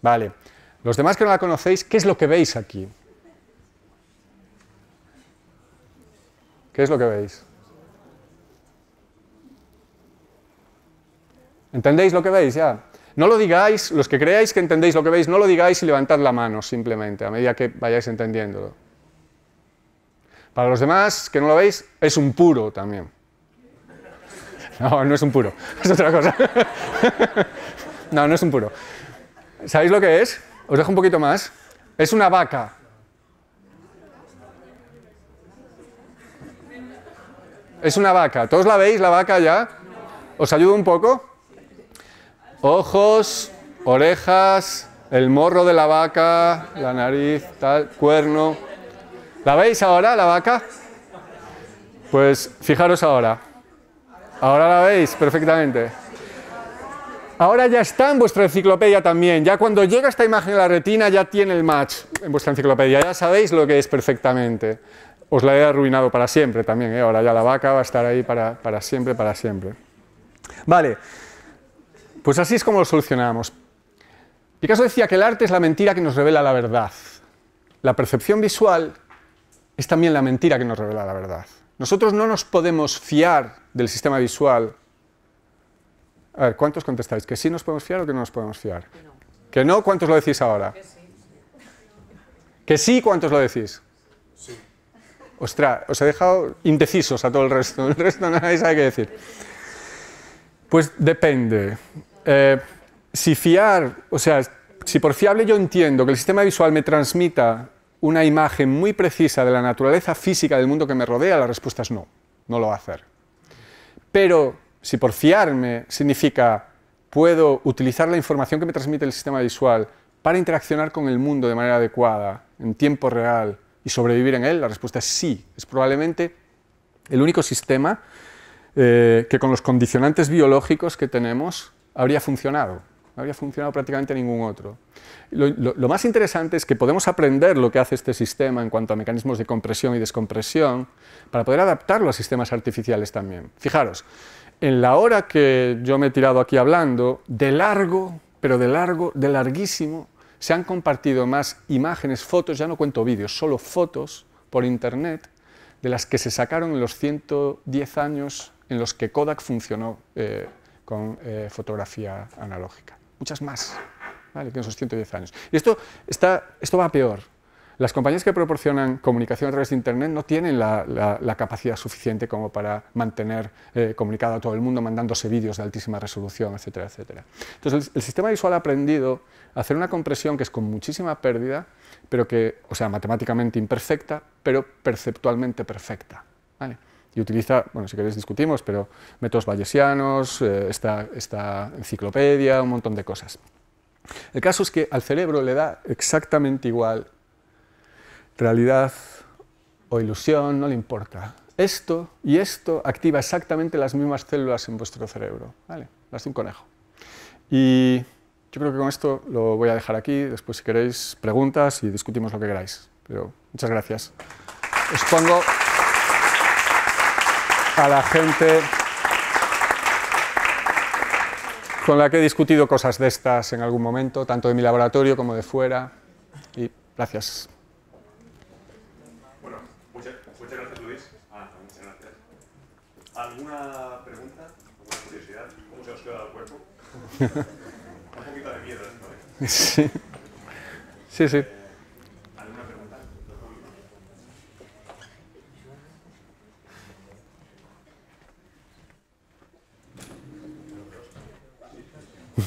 Vale. Los demás que no la conocéis, ¿qué es lo que veis aquí? ¿Qué es lo que veis? ¿Entendéis lo que veis ya? No lo digáis, los que creáis que entendéis lo que veis, no lo digáis y levantad la mano simplemente, a medida que vayáis entendiéndolo. Para los demás que no lo veis, es un puro también. No, no es un puro, es otra cosa. (laughs) No, no es un puro. ¿Sabéis lo que es? Os dejo un poquito más. Es una vaca. Es una vaca. ¿Todos la veis, la vaca ya? ¿Os ayudo un poco? Ojos, orejas, el morro de la vaca, la nariz, tal, cuerno. ¿La veis ahora, la vaca? Pues fijaros ahora. Ahora la veis perfectamente. Ahora ya está en vuestra enciclopedia también. Ya cuando llega esta imagen a la retina ya tiene el match en vuestra enciclopedia. Ya sabéis lo que es perfectamente. Os la he arruinado para siempre también. ¿eh? Ahora ya la vaca va a estar ahí para, para siempre, para siempre. Vale. Pues así es como lo solucionamos. Picasso decía que el arte es la mentira que nos revela la verdad. La percepción visual es también la mentira que nos revela la verdad. Nosotros no nos podemos fiar del sistema visual. A ver, ¿cuántos contestáis? ¿Que sí nos podemos fiar o que no nos podemos fiar? ¿Que no? ¿Cuántos lo decís ahora? Que sí. ¿Cuántos lo decís? Sí. Ostras, os he dejado indecisos a todo el resto. El resto no sabéis qué decir. Pues depende. Eh, si fiar, o sea, si por fiable yo entiendo que el sistema visual me transmita una imagen muy precisa de la naturaleza física del mundo que me rodea, la respuesta es no, no lo va a hacer. Pero si por fiarme significa puedo utilizar la información que me transmite el sistema visual para interaccionar con el mundo de manera adecuada, en tiempo real y sobrevivir en él, la respuesta es sí. Es probablemente el único sistema eh, que con los condicionantes biológicos que tenemos habría funcionado. No habría funcionado prácticamente ningún otro. Lo, más interesante es que podemos aprender lo que hace este sistema en cuanto a mecanismos de compresión y descompresión para poder adaptarlo a sistemas artificiales también. Fijaros, en la hora que yo me he tirado aquí hablando, de largo, pero de largo, de larguísimo, se han compartido más imágenes, fotos, ya no cuento vídeos, solo fotos por internet de las que se sacaron en los 110 años en los que Kodak funcionó. Eh, con eh, fotografía analógica. Muchas más ¿vale? que en 110 años. Y esto, está, esto va peor. Las compañías que proporcionan comunicación a través de Internet no tienen la, capacidad suficiente como para mantener eh, comunicado a todo el mundo mandándose vídeos de altísima resolución, etcétera, etcétera. Entonces, el, sistema visual ha aprendido a hacer una compresión que es con muchísima pérdida, pero que, o sea, matemáticamente imperfecta, pero perceptualmente perfecta y utiliza, bueno, si queréis discutimos, pero métodos bayesianos, eh, esta, esta, enciclopedia, un montón de cosas. El caso es que al cerebro le da exactamente igual realidad o ilusión, no le importa. Esto y esto activa exactamente las mismas células en vuestro cerebro, ¿vale? Las de un conejo. Y yo creo que con esto lo voy a dejar aquí, después si queréis preguntas y discutimos lo que queráis. Pero muchas gracias. Os pongo a la gente con la que he discutido cosas de estas en algún momento, tanto de mi laboratorio como de fuera. Y gracias. Bueno, muchas, muchas gracias Luis. Ah, muchas gracias. ¿Alguna pregunta? ¿Alguna curiosidad? ¿Cómo se os queda el cuerpo? (laughs) Un poquito de miedo, ¿no? ¿eh? Sí, sí. sí. (laughs)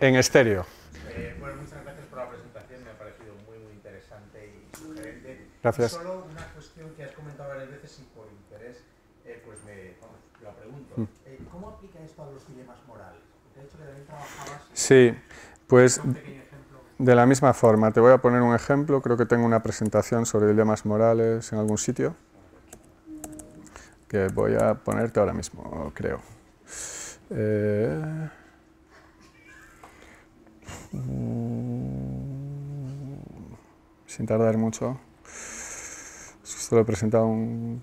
en estéreo. Eh, bueno, muchas gracias por la presentación, me ha parecido muy, muy interesante y sugerente. Gracias. Solo una cuestión que has comentado varias veces y por interés, eh, pues me la pregunto. Mm. Eh, ¿Cómo aplica esto a los dilemas morales? de hecho, que también Sí, pues... De la misma forma, te voy a poner un ejemplo, creo que tengo una presentación sobre dilemas morales en algún sitio, que voy a ponerte ahora mismo, creo. Eh, mm, sin tardar mucho. se lo he presentado un...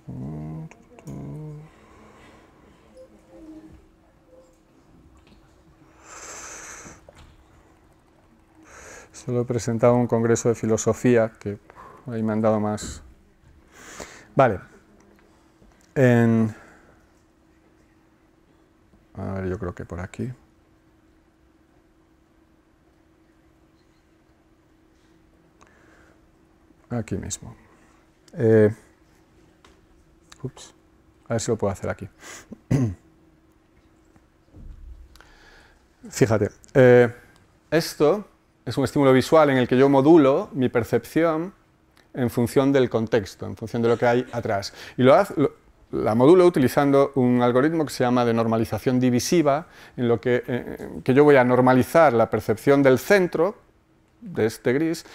presentado un congreso de filosofía que ahí me han dado más. Vale. En... A ver, yo creo que por aquí. Aquí mismo. Eh, a ver si lo puedo hacer aquí. (clears throat) Fíjate. Eh, esto es un estímulo visual en el que yo modulo mi percepción en función del contexto, en función de lo que hay atrás. Y lo, hace, la modulo utilizando un algoritmo que se llama de normalización divisiva, en lo que, eh, yo voy a normalizar la percepción del centro, de este gris,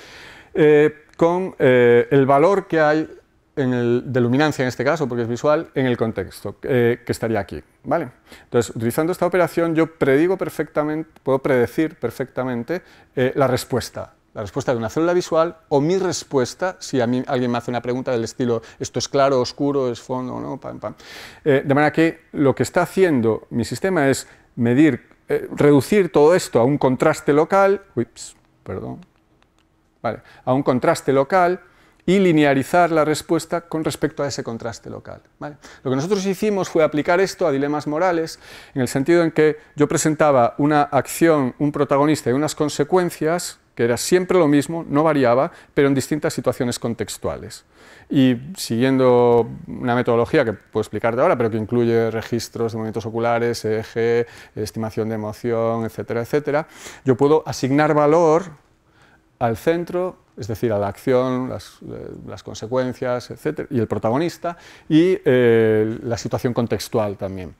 eh, con eh, el valor que hay en el, de luminancia en este caso, porque es visual, en el contexto, que estaría aquí. ¿vale? Entonces, utilizando esta operación, yo predigo perfectamente, puedo predecir perfectamente la respuesta la respuesta de una célula visual o mi respuesta si a mí alguien me hace una pregunta del estilo esto es claro, oscuro, es fondo, ¿no? Pam, pam. Eh, de manera que lo que está haciendo mi sistema es medir, eh, reducir todo esto a un contraste local, ups, perdón, a un contraste local y linearizar la respuesta con respecto a ese contraste local. Lo que nosotros hicimos fue aplicar esto a dilemas morales, en el sentido en que yo presentaba una acción, un protagonista y unas consecuencias, que era siempre lo mismo, no variaba, pero en distintas situaciones contextuales. Y siguiendo una metodología que puedo explicarte ahora, pero que incluye registros de movimientos oculares, EEG, estimación de emoción, etcétera, etcétera, yo puedo asignar valor al centro, es decir, a la acción, las, eh, consecuencias, etcétera, y el protagonista, y eh, la situación contextual también.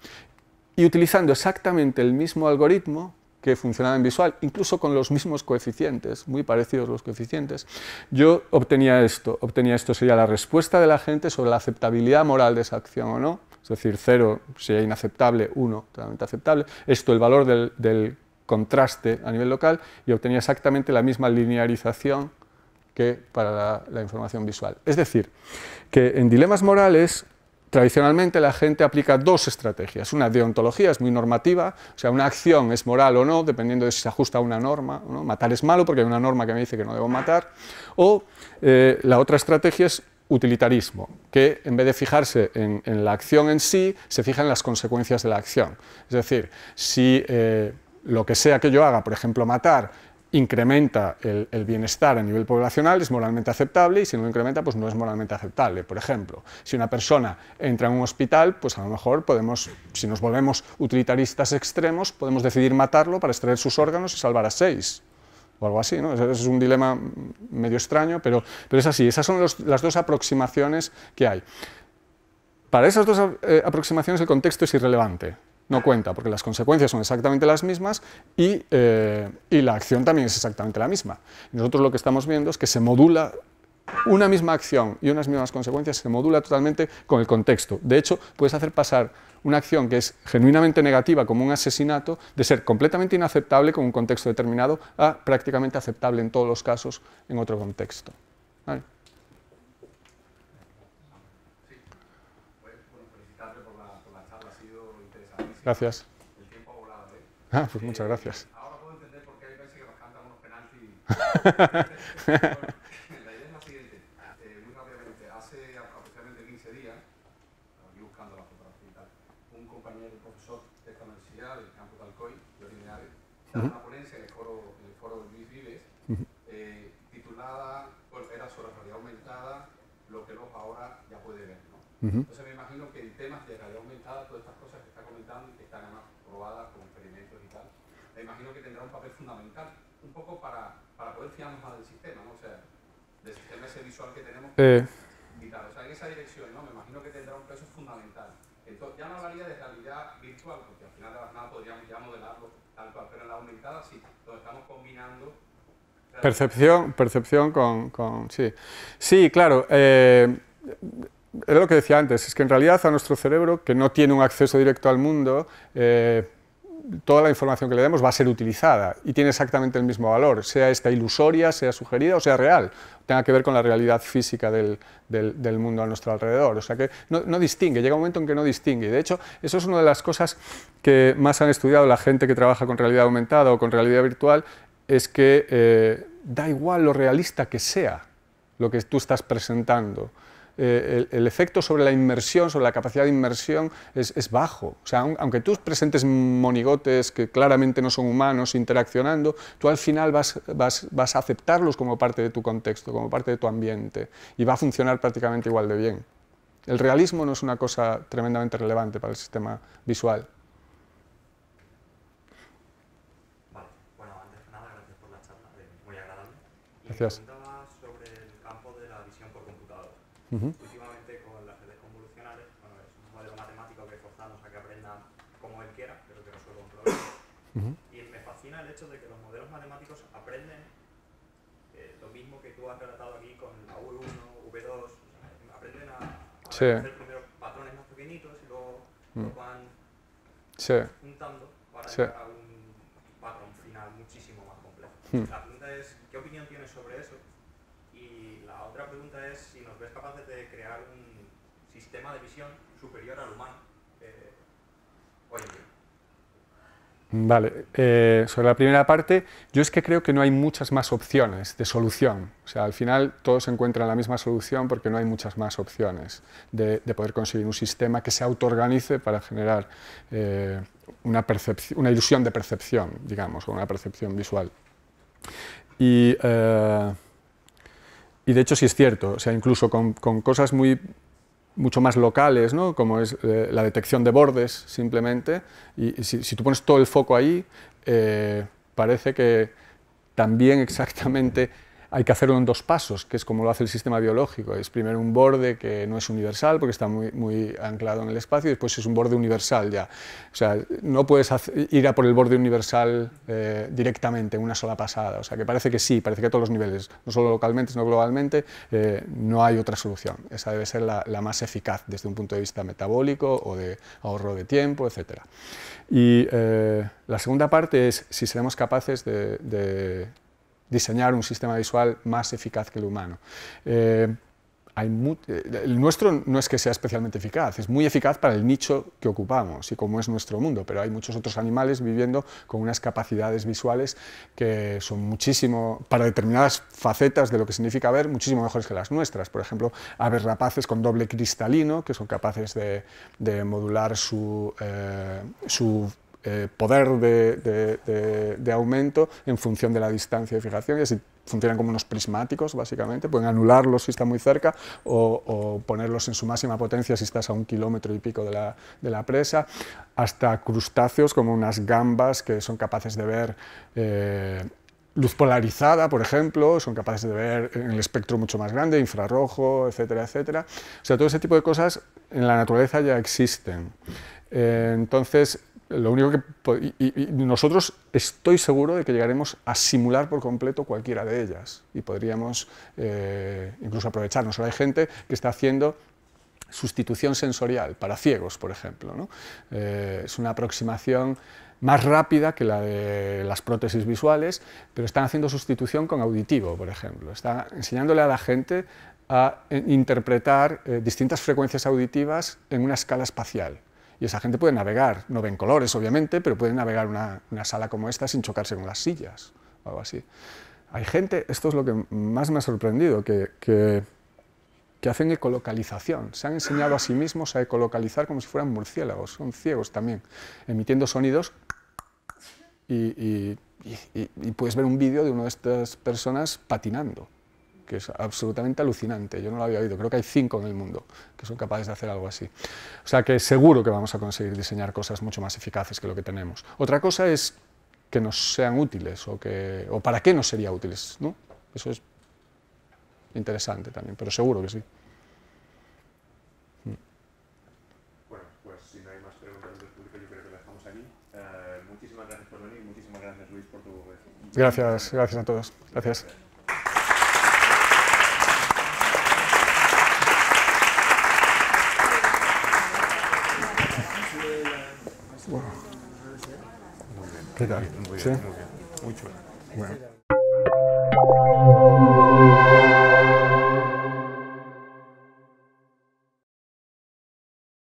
Y utilizando exactamente el mismo algoritmo, que funcionaba en visual, incluso con los mismos coeficientes, muy parecidos los coeficientes, yo obtenía esto, obtenía esto, sería la respuesta de la gente sobre la aceptabilidad moral de esa acción o no, es decir, cero sería inaceptable, uno totalmente aceptable, esto el valor del, contraste a nivel local y obtenía exactamente la misma linearización que para la información visual. Es decir, que en dilemas morales Tradicionalmente la gente aplica dos estrategias. Una deontología es muy normativa, o sea, una acción es moral o no, dependiendo de si se ajusta a una norma. Matar es malo porque hay una norma que me dice que no debo matar. O eh, la otra estrategia es utilitarismo, que en vez de fijarse en, la acción en sí, se fija en las consecuencias de la acción. Es decir, si eh, lo que sea que yo haga, por ejemplo matar, incrementa el, bienestar a nivel poblacional es moralmente aceptable y si no incrementa pues no es moralmente aceptable. Por ejemplo, si una persona entra en un hospital, pues a lo mejor podemos, si nos volvemos utilitaristas extremos, podemos decidir matarlo para extraer sus órganos y salvar a seis o algo así. ¿no? Es un dilema medio extraño, pero, es así. Esas son las dos aproximaciones que hay. Para esas dos eh, aproximaciones el contexto es irrelevante no cuenta, porque las consecuencias son exactamente las mismas eh, y, la acción también es exactamente la misma. Nosotros lo que estamos viendo es que se modula una misma acción y unas mismas consecuencias se modula totalmente con el contexto. De hecho, puedes hacer pasar una acción que es genuinamente negativa como un asesinato de ser completamente inaceptable con un contexto determinado a prácticamente aceptable en todos los casos en otro contexto. Gracias. El tiempo ha volado, ¿eh? Ah, pues muchas gracias. Eh, ahora puedo entender por qué hay veces que nos cantan unos penaltis. (laughs) la idea es la siguiente. Eh, muy rápidamente, hace aproximadamente 15 días, aquí buscando la fotografía y tal, un compañero, un profesor de esta universidad, del campo de Alcoy, de Orinares, se uh una ponencia en el foro, en el foro de Luis Vives, eh, titulada, bueno, era sobre realidad aumentada, lo que nos ahora ya puede ver, ¿no? tendrá un papel fundamental, un poco para, para poder fiarnos más del sistema, ¿no? O sea, del sistema ese visual que tenemos eh. vital. O sea, en esa dirección, ¿no? Me imagino que tendrá un peso fundamental. Entonces, ya no hablaría de realidad virtual, porque al final de las nada podríamos ya modelarlo tal cual, pero en la aumentada sí, lo estamos combinando Percepción, percepción con, con, sí. Sí, claro. Eh, es lo que decía antes, es que en realidad a nuestro cerebro, que no tiene un acceso directo al mundo, eh, toda la información que le demos va a ser utilizada y tiene exactamente el mismo valor, sea esta ilusoria, sea sugerida o sea real, tenga que ver con la realidad física del, mundo a nuestro alrededor. O sea que no, distingue, llega un momento en que no distingue. De hecho, eso es una de las cosas que más han estudiado la gente que trabaja con realidad aumentada o con realidad virtual, es que eh, da igual lo realista que sea lo que tú estás presentando. Eh, el, efecto sobre la inmersión, sobre la capacidad de inmersión, es, bajo. O sea, aunque tú presentes monigotes que claramente no son humanos interaccionando, tú al final vas, a aceptarlos como parte de tu contexto, como parte de tu ambiente, y va a funcionar prácticamente igual de bien. El realismo no es una cosa tremendamente relevante para el sistema visual. Gracias. Últimamente con las redes convolucionales, bueno, es un modelo matemático que forzamos a que aprenda como él quiera, pero que resuelva un problema. Y me fascina el hecho de que los modelos matemáticos aprenden eh, lo mismo que tú has relatado aquí con la v 1 V2, aprenden a, hacer primero patrones más pequeñitos y luego mm. lo van juntando para llegar a un patrón final muchísimo más complejo. Mm. de visión superior al humano eh, Vale, eh, sobre la primera parte, yo es que creo que no hay muchas más opciones de solución. O sea, al final todos encuentran la misma solución porque no hay muchas más opciones de, poder conseguir un sistema que se autoorganice para generar eh, una, una, ilusión de percepción, digamos, o una percepción visual. Y, eh, de hecho sí es cierto, o sea, incluso con cosas muy mucho más locales, ¿no? como es eh, la detección de bordes simplemente, y, si, tú pones todo el foco ahí, eh, parece que también (laughs) exactamente hay que hacerlo en dos pasos, que es como lo hace el sistema biológico. Es primero un borde que no es universal porque está muy, anclado en el espacio y después es un borde universal ya. O sea, no puedes ir a por el borde universal eh, directamente en una sola pasada. O sea, que parece que sí, parece que a todos los niveles, no solo localmente, sino globalmente, eh, no hay otra solución. Esa debe ser la, más eficaz desde un punto de vista metabólico o de ahorro de tiempo, etc. Y eh, la segunda parte es si seremos capaces de diseñar un sistema visual más eficaz que el humano. Eh, eh, el nuestro no es que sea especialmente eficaz, es muy eficaz para el nicho que ocupamos y como es nuestro mundo, pero hay muchos otros animales viviendo con unas capacidades visuales que son muchísimo, para determinadas facetas de lo que significa ver, muchísimo mejores que las nuestras. Por ejemplo, aves rapaces con doble cristalino, que son capaces de, modular su eh, eh, poder de, aumento en función de la distancia de fijación, y así funcionan como unos prismáticos, básicamente, pueden anularlos si está muy cerca o, ponerlos en su máxima potencia si estás a un kilómetro y pico de la, presa, hasta crustáceos como unas gambas que son capaces de ver... Eh, luz polarizada, por ejemplo, son capaces de ver en el espectro mucho más grande, infrarrojo, etcétera, etcétera. O sea, todo ese tipo de cosas en la naturaleza ya existen. Eh, entonces, lo único que y, nosotros estoy seguro de que llegaremos a simular por completo cualquiera de ellas y podríamos eh, incluso aprovecharnos. hay gente que está haciendo sustitución sensorial para ciegos, por ejemplo. Eh, es una aproximación más rápida que la de las prótesis visuales, pero están haciendo sustitución con auditivo, por ejemplo. Están enseñándole a la gente a eh, interpretar distintas frecuencias auditivas en una escala espacial y esa gente puede navegar, no ven colores obviamente, pero pueden navegar una, sala como esta sin chocarse con las sillas o algo así. Hay gente, esto es lo que más me ha sorprendido, que, que, hacen ecolocalización, se han enseñado a sí mismos a ecolocalizar como si fueran murciélagos, son ciegos también, emitiendo sonidos y puedes ver un vídeo de una de estas personas patinando que es absolutamente alucinante, yo no lo había oído, creo que hay cinco en el mundo que son capaces de hacer algo así. O sea que seguro que vamos a conseguir diseñar cosas mucho más eficaces que lo que tenemos. Otra cosa es que nos sean útiles o, que, o para qué nos sería útiles, Eso es interesante también, pero seguro que sí. Mm. Bueno, pues si no hay más preguntas del público, yo creo que dejamos aquí. Eh, muchísimas gracias por venir, muchísimas gracias Luis por tu... Gracias, gracias a todos. gracias. ¿Qué tal? Muy bien, ¿Sí? muy bien.